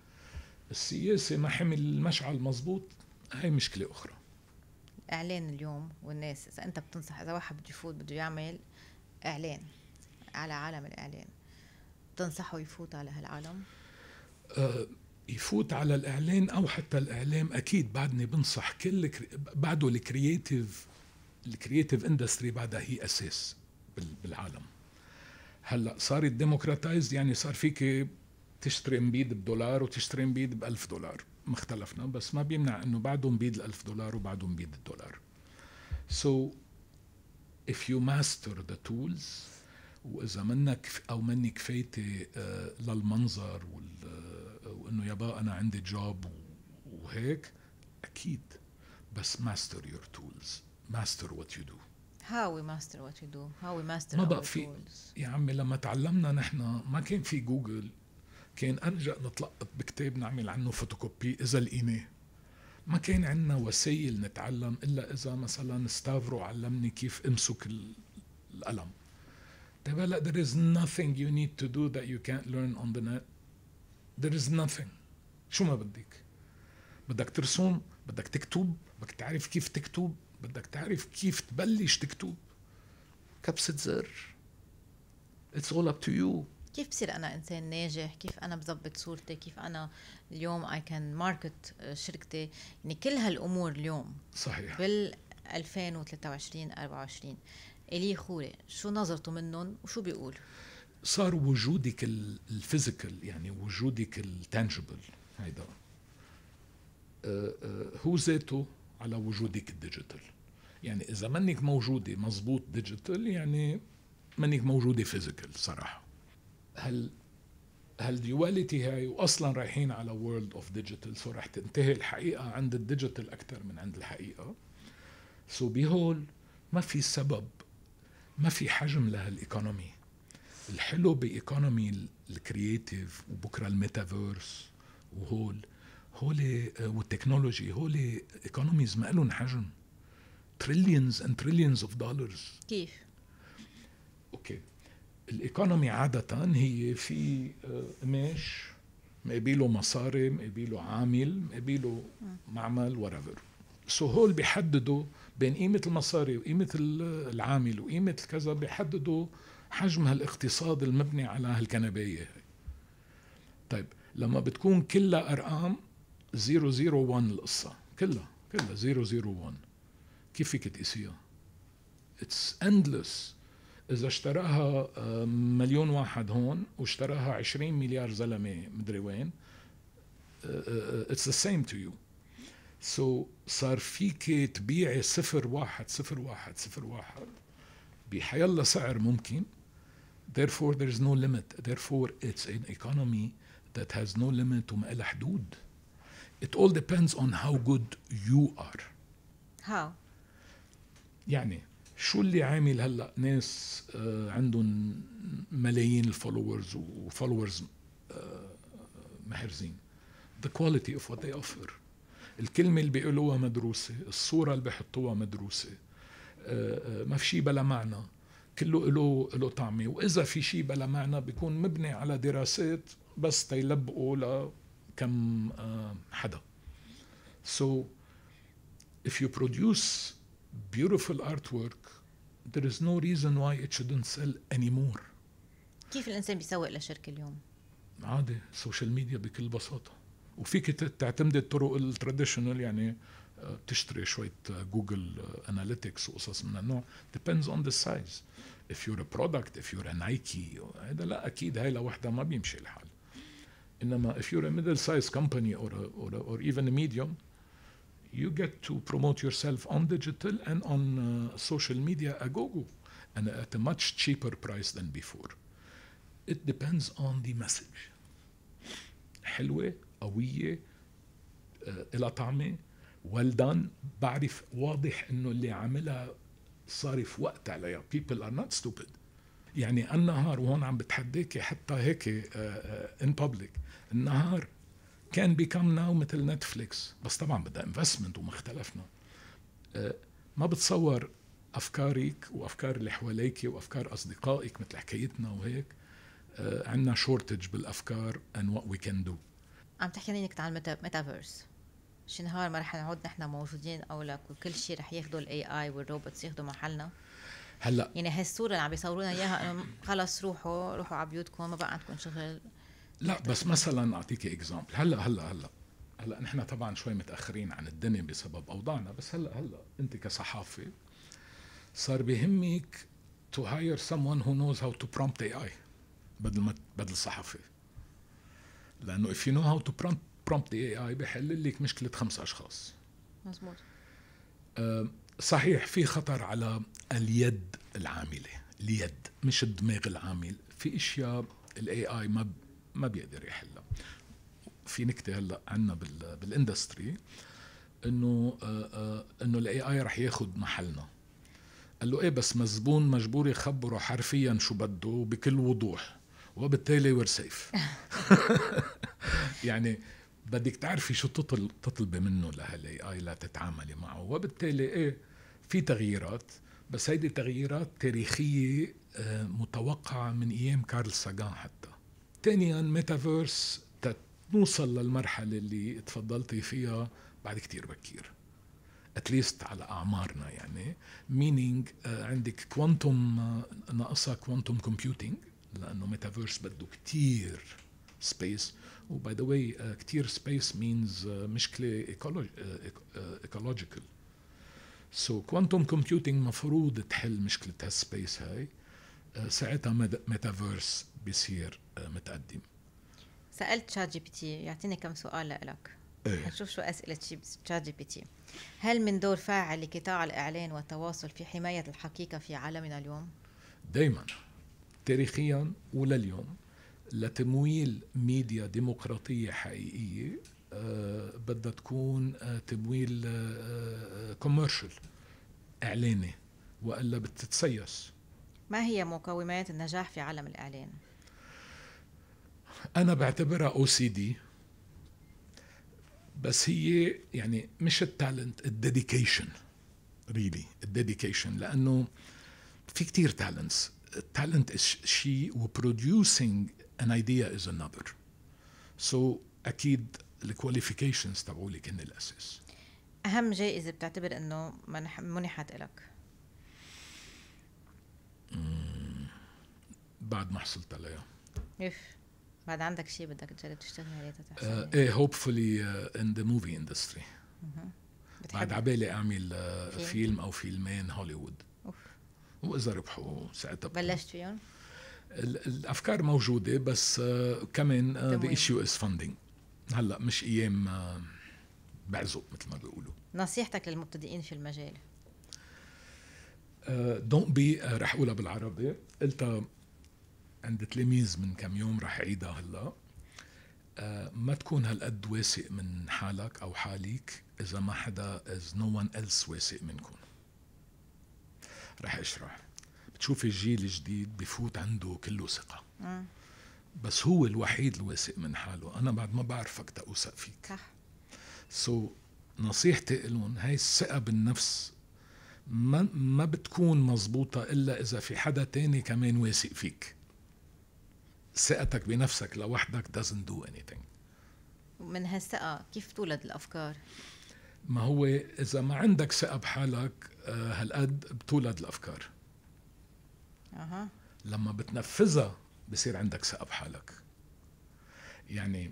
السياسه ما حمل المشعل مزبوط هاي مشكله اخرى اعلان اليوم والناس اذا انت بتنصح اذا واحد بده يفوت بده يعمل اعلان على عالم الاعلان بتنصحه يفوت على هالعالم آه، يفوت على الاعلان او حتى الاعلام اكيد بعدني بنصح كل بعده الكرييتيف الكرييتيف اندستري بعدها هي اساس بالعالم هلا صارت ديموكراتايزد يعني صار فيك تشتري مبيد بدولار وتشتري مبيد ب 1000 دولار ما اختلفنا بس ما بيمنع انه بعده مبيد ال 1000 دولار وبعده مبيد الدولار سو اف يو ماستر ذا تولز واذا منك او مني فايته آه، للمنظر وال انه يابا انا عندي جوب وهيك اكيد بس ماستر يور تولز ماستر وات يو دو هاو وي ماستر وات يو دو هاو وي ماستر ما بقى في يا عمي لما تعلمنا نحن ما كان في جوجل كان ارجع نتلقط بكتاب نعمل عنه فوتوكوبي اذا لقيناه ما كان عندنا وسائل نتعلم الا اذا مثلا ستافرو علمني كيف امسك القلم طيب هلا there is nothing you need to do that you can't learn on the net there is nothing شو ما بدك بدك ترسم بدك تكتب بدك تعرف كيف تكتب بدك تعرف كيف تبلش تكتب كبسة زر اتس اول اب تو يو كيف بصير انا انسان ناجح كيف انا بظبط صورتي كيف انا اليوم اي كان ماركت شركتي يعني كل هالامور اليوم صحيح بال 2023 24 الي خوري شو نظرته منهم وشو بيقولوا صار وجودك الفيزيكال يعني وجودك التانجبل هيدا أه، أه، هو ذاته على وجودك الديجيتال يعني اذا منك موجوده مزبوط ديجيتال يعني منك موجوده فيزيكال صراحه هل هالديواليتي هاي واصلا رايحين على وورلد اوف ديجيتال سو رح تنتهي الحقيقه عند الديجيتال اكثر من عند الحقيقه سو بهول ما في سبب ما في حجم لهالايكونومي الحلو بايكونومي الكرييتيف وبكره الميتافيرس وهول هول آه، والتكنولوجي هول ايكونوميز ما لهم حجم تريليونز اند تريليونز اوف دولارز كيف؟ اوكي الايكونومي عادة هي في قماش آه، مقابله مصاري مقابله عامل مقابله معمل ورافر سو هول بيحددوا بين قيمة المصاري وقيمة العامل وقيمة الكذا بيحددوا حجم هالاقتصاد المبني على هالكنبية طيب لما بتكون كلها ارقام 001 القصه كلها كلها 001 كيف فيك تقيسيها؟ اتس اندلس اذا اشتراها مليون واحد هون واشتراها 20 مليار زلمه مدري وين اتس ذا سيم تو يو سو صار فيك تبيعي صفر واحد صفر واحد صفر واحد بحيالله سعر ممكن therefore there is no limit therefore it's an economy that has no limit وما لها حدود it all depends on how good you are how يعني شو اللي عامل هلا ناس آه، عندهم ملايين الفولورز وفولورز آه، محرزين the quality of what they offer الكلمة اللي بيقولوها مدروسة الصورة اللي بيحطوها مدروسة آه، ما في شيء بلا معنى كله له له طعمه واذا في شيء بلا معنى بيكون مبني على دراسات بس تيلبقوا لكم آه، حدا so if you produce beautiful artwork there is no reason why it shouldn't sell anymore كيف الانسان بيسوق لشركه اليوم عادي سوشيال ميديا بكل بساطه وفيك تعتمد الطرق التراديشنال يعني بتشتري آه، شوية جوجل آه، اناليتكس وقصص من النوع depends on the size if you're a product if you're a Nike, هذا لا اكيد هاي لوحدها ما بيمشي الحال انما if you're a middle sized company or, a, or, a, or even a medium you get to promote yourself on digital and on uh, social media a go-go and at a much cheaper price than before it depends on the message حلوة قوية إلها طعمة well done بعرف واضح انه اللي عاملها صارف وقت عليها people are not stupid يعني النهار وهون عم بتحديكي حتى هيك ان آه، بابليك آه، النهار كان بيكم ناو مثل نتفليكس بس طبعا بدها انفستمنت وما اختلفنا آه، ما بتصور افكارك وافكار اللي حواليك وافكار اصدقائك مثل حكايتنا وهيك عندنا شورتج بالافكار ان وات وي كان دو عم تحكي انك تعلمت الميتافيرس شي نهار ما رح نعود نحن موجودين او لك وكل شيء رح ياخذوا الاي اي والروبوتس ياخذوا محلنا هلا يعني هالصوره اللي عم بيصورونا اياها انه خلص روحوا روحوا على بيوتكم ما بقى عندكم شغل لا بس مثلا اعطيك اكزامبل هلا هلا هلا هلا نحن طبعا شوي متاخرين عن الدنيا بسبب اوضاعنا بس هلا هلا انت كصحافه صار بهمك تو هاير سم ون هو نوز هاو تو برومبت اي اي بدل ما بدل صحفي لانه if you know how to prompt برومبت اي اي بيحل لك مشكله خمس اشخاص مزبوط صحيح في خطر على اليد العامله اليد مش الدماغ العامل في اشياء الاي اي ما ما بيقدر يحلها في نكته هلا عندنا بالاندستري انه انه الاي اي رح ياخذ محلنا قال له ايه بس مزبون مجبور يخبره حرفيا شو بده بكل وضوح وبالتالي وير سيف [laughs] [laughs] يعني بدك تعرفي شو تطل تطلبي منه لهالاي اي لا تتعاملي معه وبالتالي ايه في تغييرات بس هيدي تغييرات تاريخية آه، متوقعة من أيام كارل ساغان حتى ثانيا ميتافيرس نوصل للمرحلة اللي تفضلتي فيها بعد كتير بكير اتليست على اعمارنا يعني مينينج آه، عندك كوانتوم آه، ناقصها كوانتوم كومبيوتينج لانه ميتافيرس بده كتير سبيس وباي ذا واي كتير سبيس مينز مشكله ايكولوجيكال سو كوانتم كومبيوتينج مفروض تحل مشكله هالسبيس هاي uh, ساعتها ميتافيرس بيصير uh, متقدم سالت شات جي بي تي يعطيني كم سؤال لك إيه. هنشوف شو اسئله شات جي بي تي هل من دور فاعل لقطاع الاعلان والتواصل في حمايه الحقيقه في عالمنا اليوم دائما تاريخيا ولليوم لتمويل ميديا ديمقراطية حقيقية آه، بدها تكون آه، تمويل كوميرشال آه، إعلاني وإلا بتتسيس ما هي مقومات النجاح في عالم الإعلان؟ أنا بعتبرها أو سي دي بس هي يعني مش التالنت الديديكيشن ريلي الديديكيشن لأنه في كتير تالنتس talent is شيء و producing an idea is another so اكيد الكواليفيكيشنز تبعولك هن الاساس اهم جائزه بتعتبر انه منحت لك بعد ما حصلت عليها اف بعد عندك شيء بدك تجرب تشتغل عليه آه، تتحسن يعني. ايه هوبفولي ان ذا موفي اندستري بعد عبالي اعمل آه، فيلم او فيلمين هوليوود واذا ربحوا ساعتها بلشت فيهم؟ الافكار موجوده بس آه، كمان ذا ايشيو از فاندينج هلا مش ايام آه، بعزق مثل ما بيقولوا نصيحتك للمبتدئين في المجال دونت آه، بي رح اقولها بالعربي قلتها عند تلاميذ من كم يوم رح اعيدها هلا ما تكون هالقد واثق من حالك او حالك اذا ما حدا از نو ون ايلس واثق منكم رح اشرح بتشوف الجيل الجديد بفوت عنده كله ثقه بس هو الوحيد الواثق من حاله انا بعد ما بعرفك تأوثق فيك صح سو so, نصيحتي لهم هاي الثقه بالنفس ما ما بتكون مزبوطة إلا إذا في حدا تاني كمان واثق فيك ثقتك بنفسك لوحدك doesn't do anything من هالثقة كيف تولد الأفكار؟ ما هو إذا ما عندك ثقة بحالك آه، هالقد بتولد الافكار اها لما بتنفذها بصير عندك ثقه بحالك يعني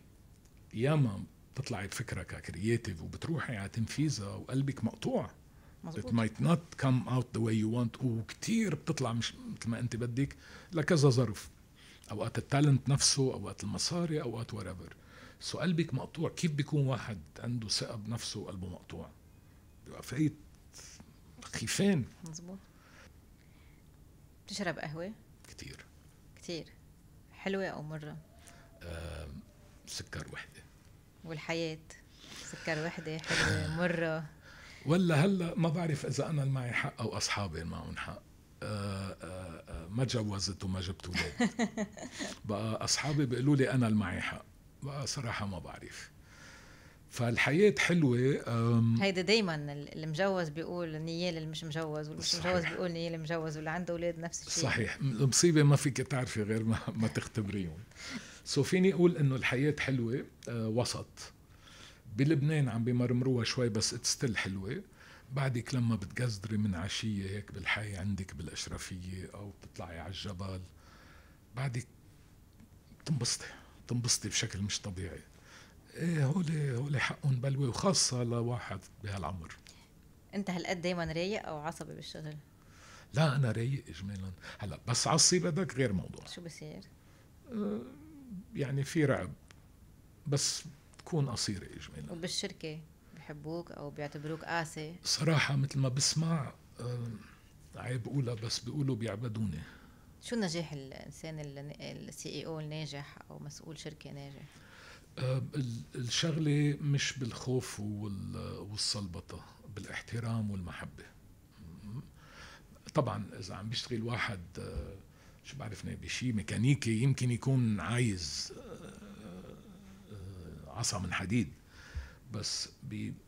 ياما بتطلعي بفكره ككرييتيف وبتروحي على تنفيذها وقلبك مقطوع مزبوط. It might not come out the way you want وكثير بتطلع مش مثل ما انت بدك لكذا ظرف اوقات التالنت نفسه اوقات المصاري اوقات ورايفر سؤال سو قلبك مقطوع كيف بيكون واحد عنده ثقه بنفسه وقلبه مقطوع بيبقى فايت خيفان مظبوط بتشرب قهوه كتير كتير حلوه او مره آه سكر وحده والحياه سكر وحده حلوه مره [laughs] ولا هلا ما بعرف اذا انا معي حق او اصحابي معهم حق آه, آه،, آه، ما تجوزت وما جبت اولاد [laughs] بقى اصحابي بيقولوا لي انا اللي معي حق بقى صراحه ما بعرف فالحياة حلوة هيدا دايما المجوز بيقول نيال اللي مش مجوز والمش صحيح. مجوز بيقول نيال اللي مجوز واللي عنده أولاد نفس الشيء صحيح المصيبة ما فيك تعرفي غير ما, ما تختبريهم سو فيني أقول إنه الحياة حلوة أه، وسط بلبنان عم بمرمروها شوي بس اتستل حلوة بعدك لما بتجزدري من عشية هيك بالحي عندك بالأشرفية أو بتطلعي على الجبل بعدك تنبسطي تنبسطي بشكل مش طبيعي هول إيه، هول حقهم بلوي وخاصه لواحد بهالعمر انت هالقد دايما رايق او عصبي بالشغل؟ لا انا رايق اجمالا هلا بس عصي بدك غير موضوع شو بصير؟ أه، يعني في رعب بس تكون قصيره اجمالا وبالشركه بحبوك او بيعتبروك قاسي صراحه مثل ما بسمع أه، عيب اقولها بس بيقولوا بيعبدوني شو نجاح الانسان السي اي او الناجح او مسؤول شركه ناجح؟ آه، الشغله مش بالخوف والصلبطه بالاحترام والمحبه طبعا اذا عم بيشتغل واحد آه، شو بعرفني بشيء ميكانيكي يمكن يكون عايز آه، عصا من حديد بس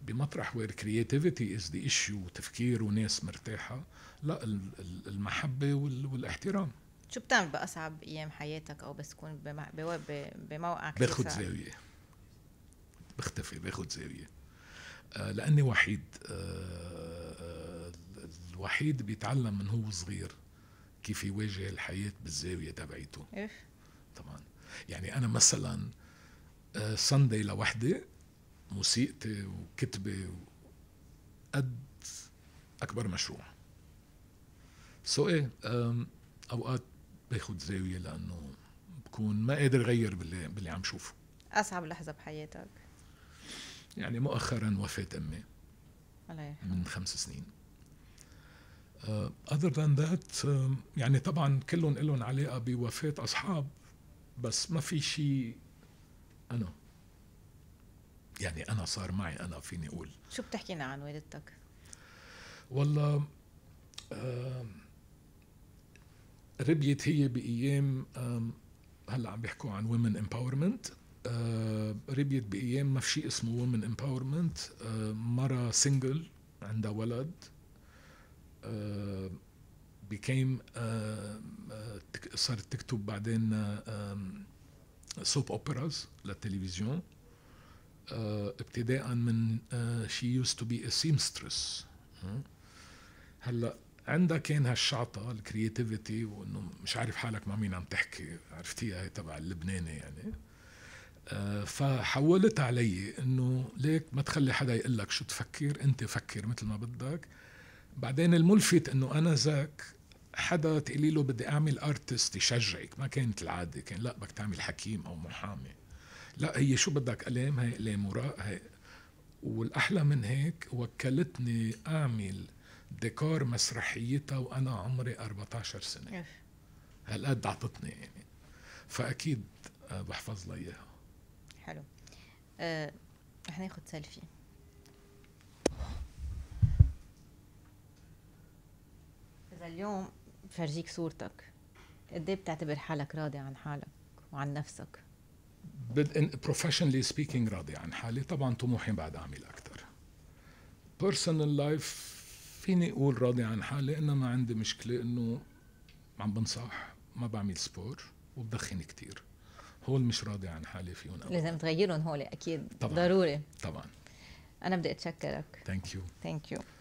بمطرح وير كرياتيفيتي از ذا ايشيو وتفكير وناس مرتاحه لا المحبه والاحترام شو بتعمل باصعب ايام حياتك او بس تكون بموقع باخذ زاويه بختفي باخذ زاويه آه لاني وحيد آه،, آه الوحيد بيتعلم من هو صغير كيف يواجه الحياه بالزاويه تبعيته طبعا يعني انا مثلا صندي آه، لوحدي موسيقتي وكتبي قد اكبر مشروع سو ايه اوقات باخذ زاويه لانه بكون ما قادر اغير باللي, باللي عم شوفه اصعب لحظه بحياتك يعني مؤخرا وفاه امي الله من خمس سنين اذر ذان ذات يعني طبعا كلهم لهم علاقه بوفاه اصحاب بس ما في شيء انا يعني انا صار معي انا فيني اقول شو بتحكي لنا عن والدتك والله آه ربيت هي بايام هلا عم بيحكوا عن ومن امباورمنت آه، ربيت بايام ما في شيء اسمه ومن امباورمنت آه، مره سنجل عندها ولد بيكيم آه، صارت تكتب بعدين سوب اوبراز للتلفزيون ابتداء من شي يوز تو بي سيمسترس هلا عندها كان هالشعطة الكرياتيفيتي وانه مش عارف حالك مع مين عم تحكي عرفتيها هي تبع اللبناني يعني آه، فحولت علي انه ليك ما تخلي حدا يقول لك شو تفكر انت فكر مثل ما بدك بعدين الملفت انه انا ذاك حدا تقولي له بدي اعمل ارتست يشجعك ما كانت العاده كان لا بدك تعمل حكيم او محامي لا هي شو بدك قلم هي قلم وراء هي والاحلى من هيك وكلتني اعمل ديكور مسرحيتها وانا عمري 14 سنه هالقد عطتني يعني فاكيد آه، بحفظ لها اياها حلو أه رح سيلفي اذا اليوم بفرجيك صورتك قد ايه بتعتبر حالك راضي عن حالك وعن نفسك؟ بروفيشنلي سبيكينج راضي عن حالي طبعا طموحي بعد اعمل اكثر بيرسونال لايف فيني اقول راضي عن حالي انما عندي مشكله انه عم بنصح ما بعمل سبور وبدخن كتير هول مش راضي عن حالي فيهم أبقى. لازم تغيرهم هول اكيد طبعًا. ضروري طبعا انا بدي اتشكرك ثانك يو ثانك يو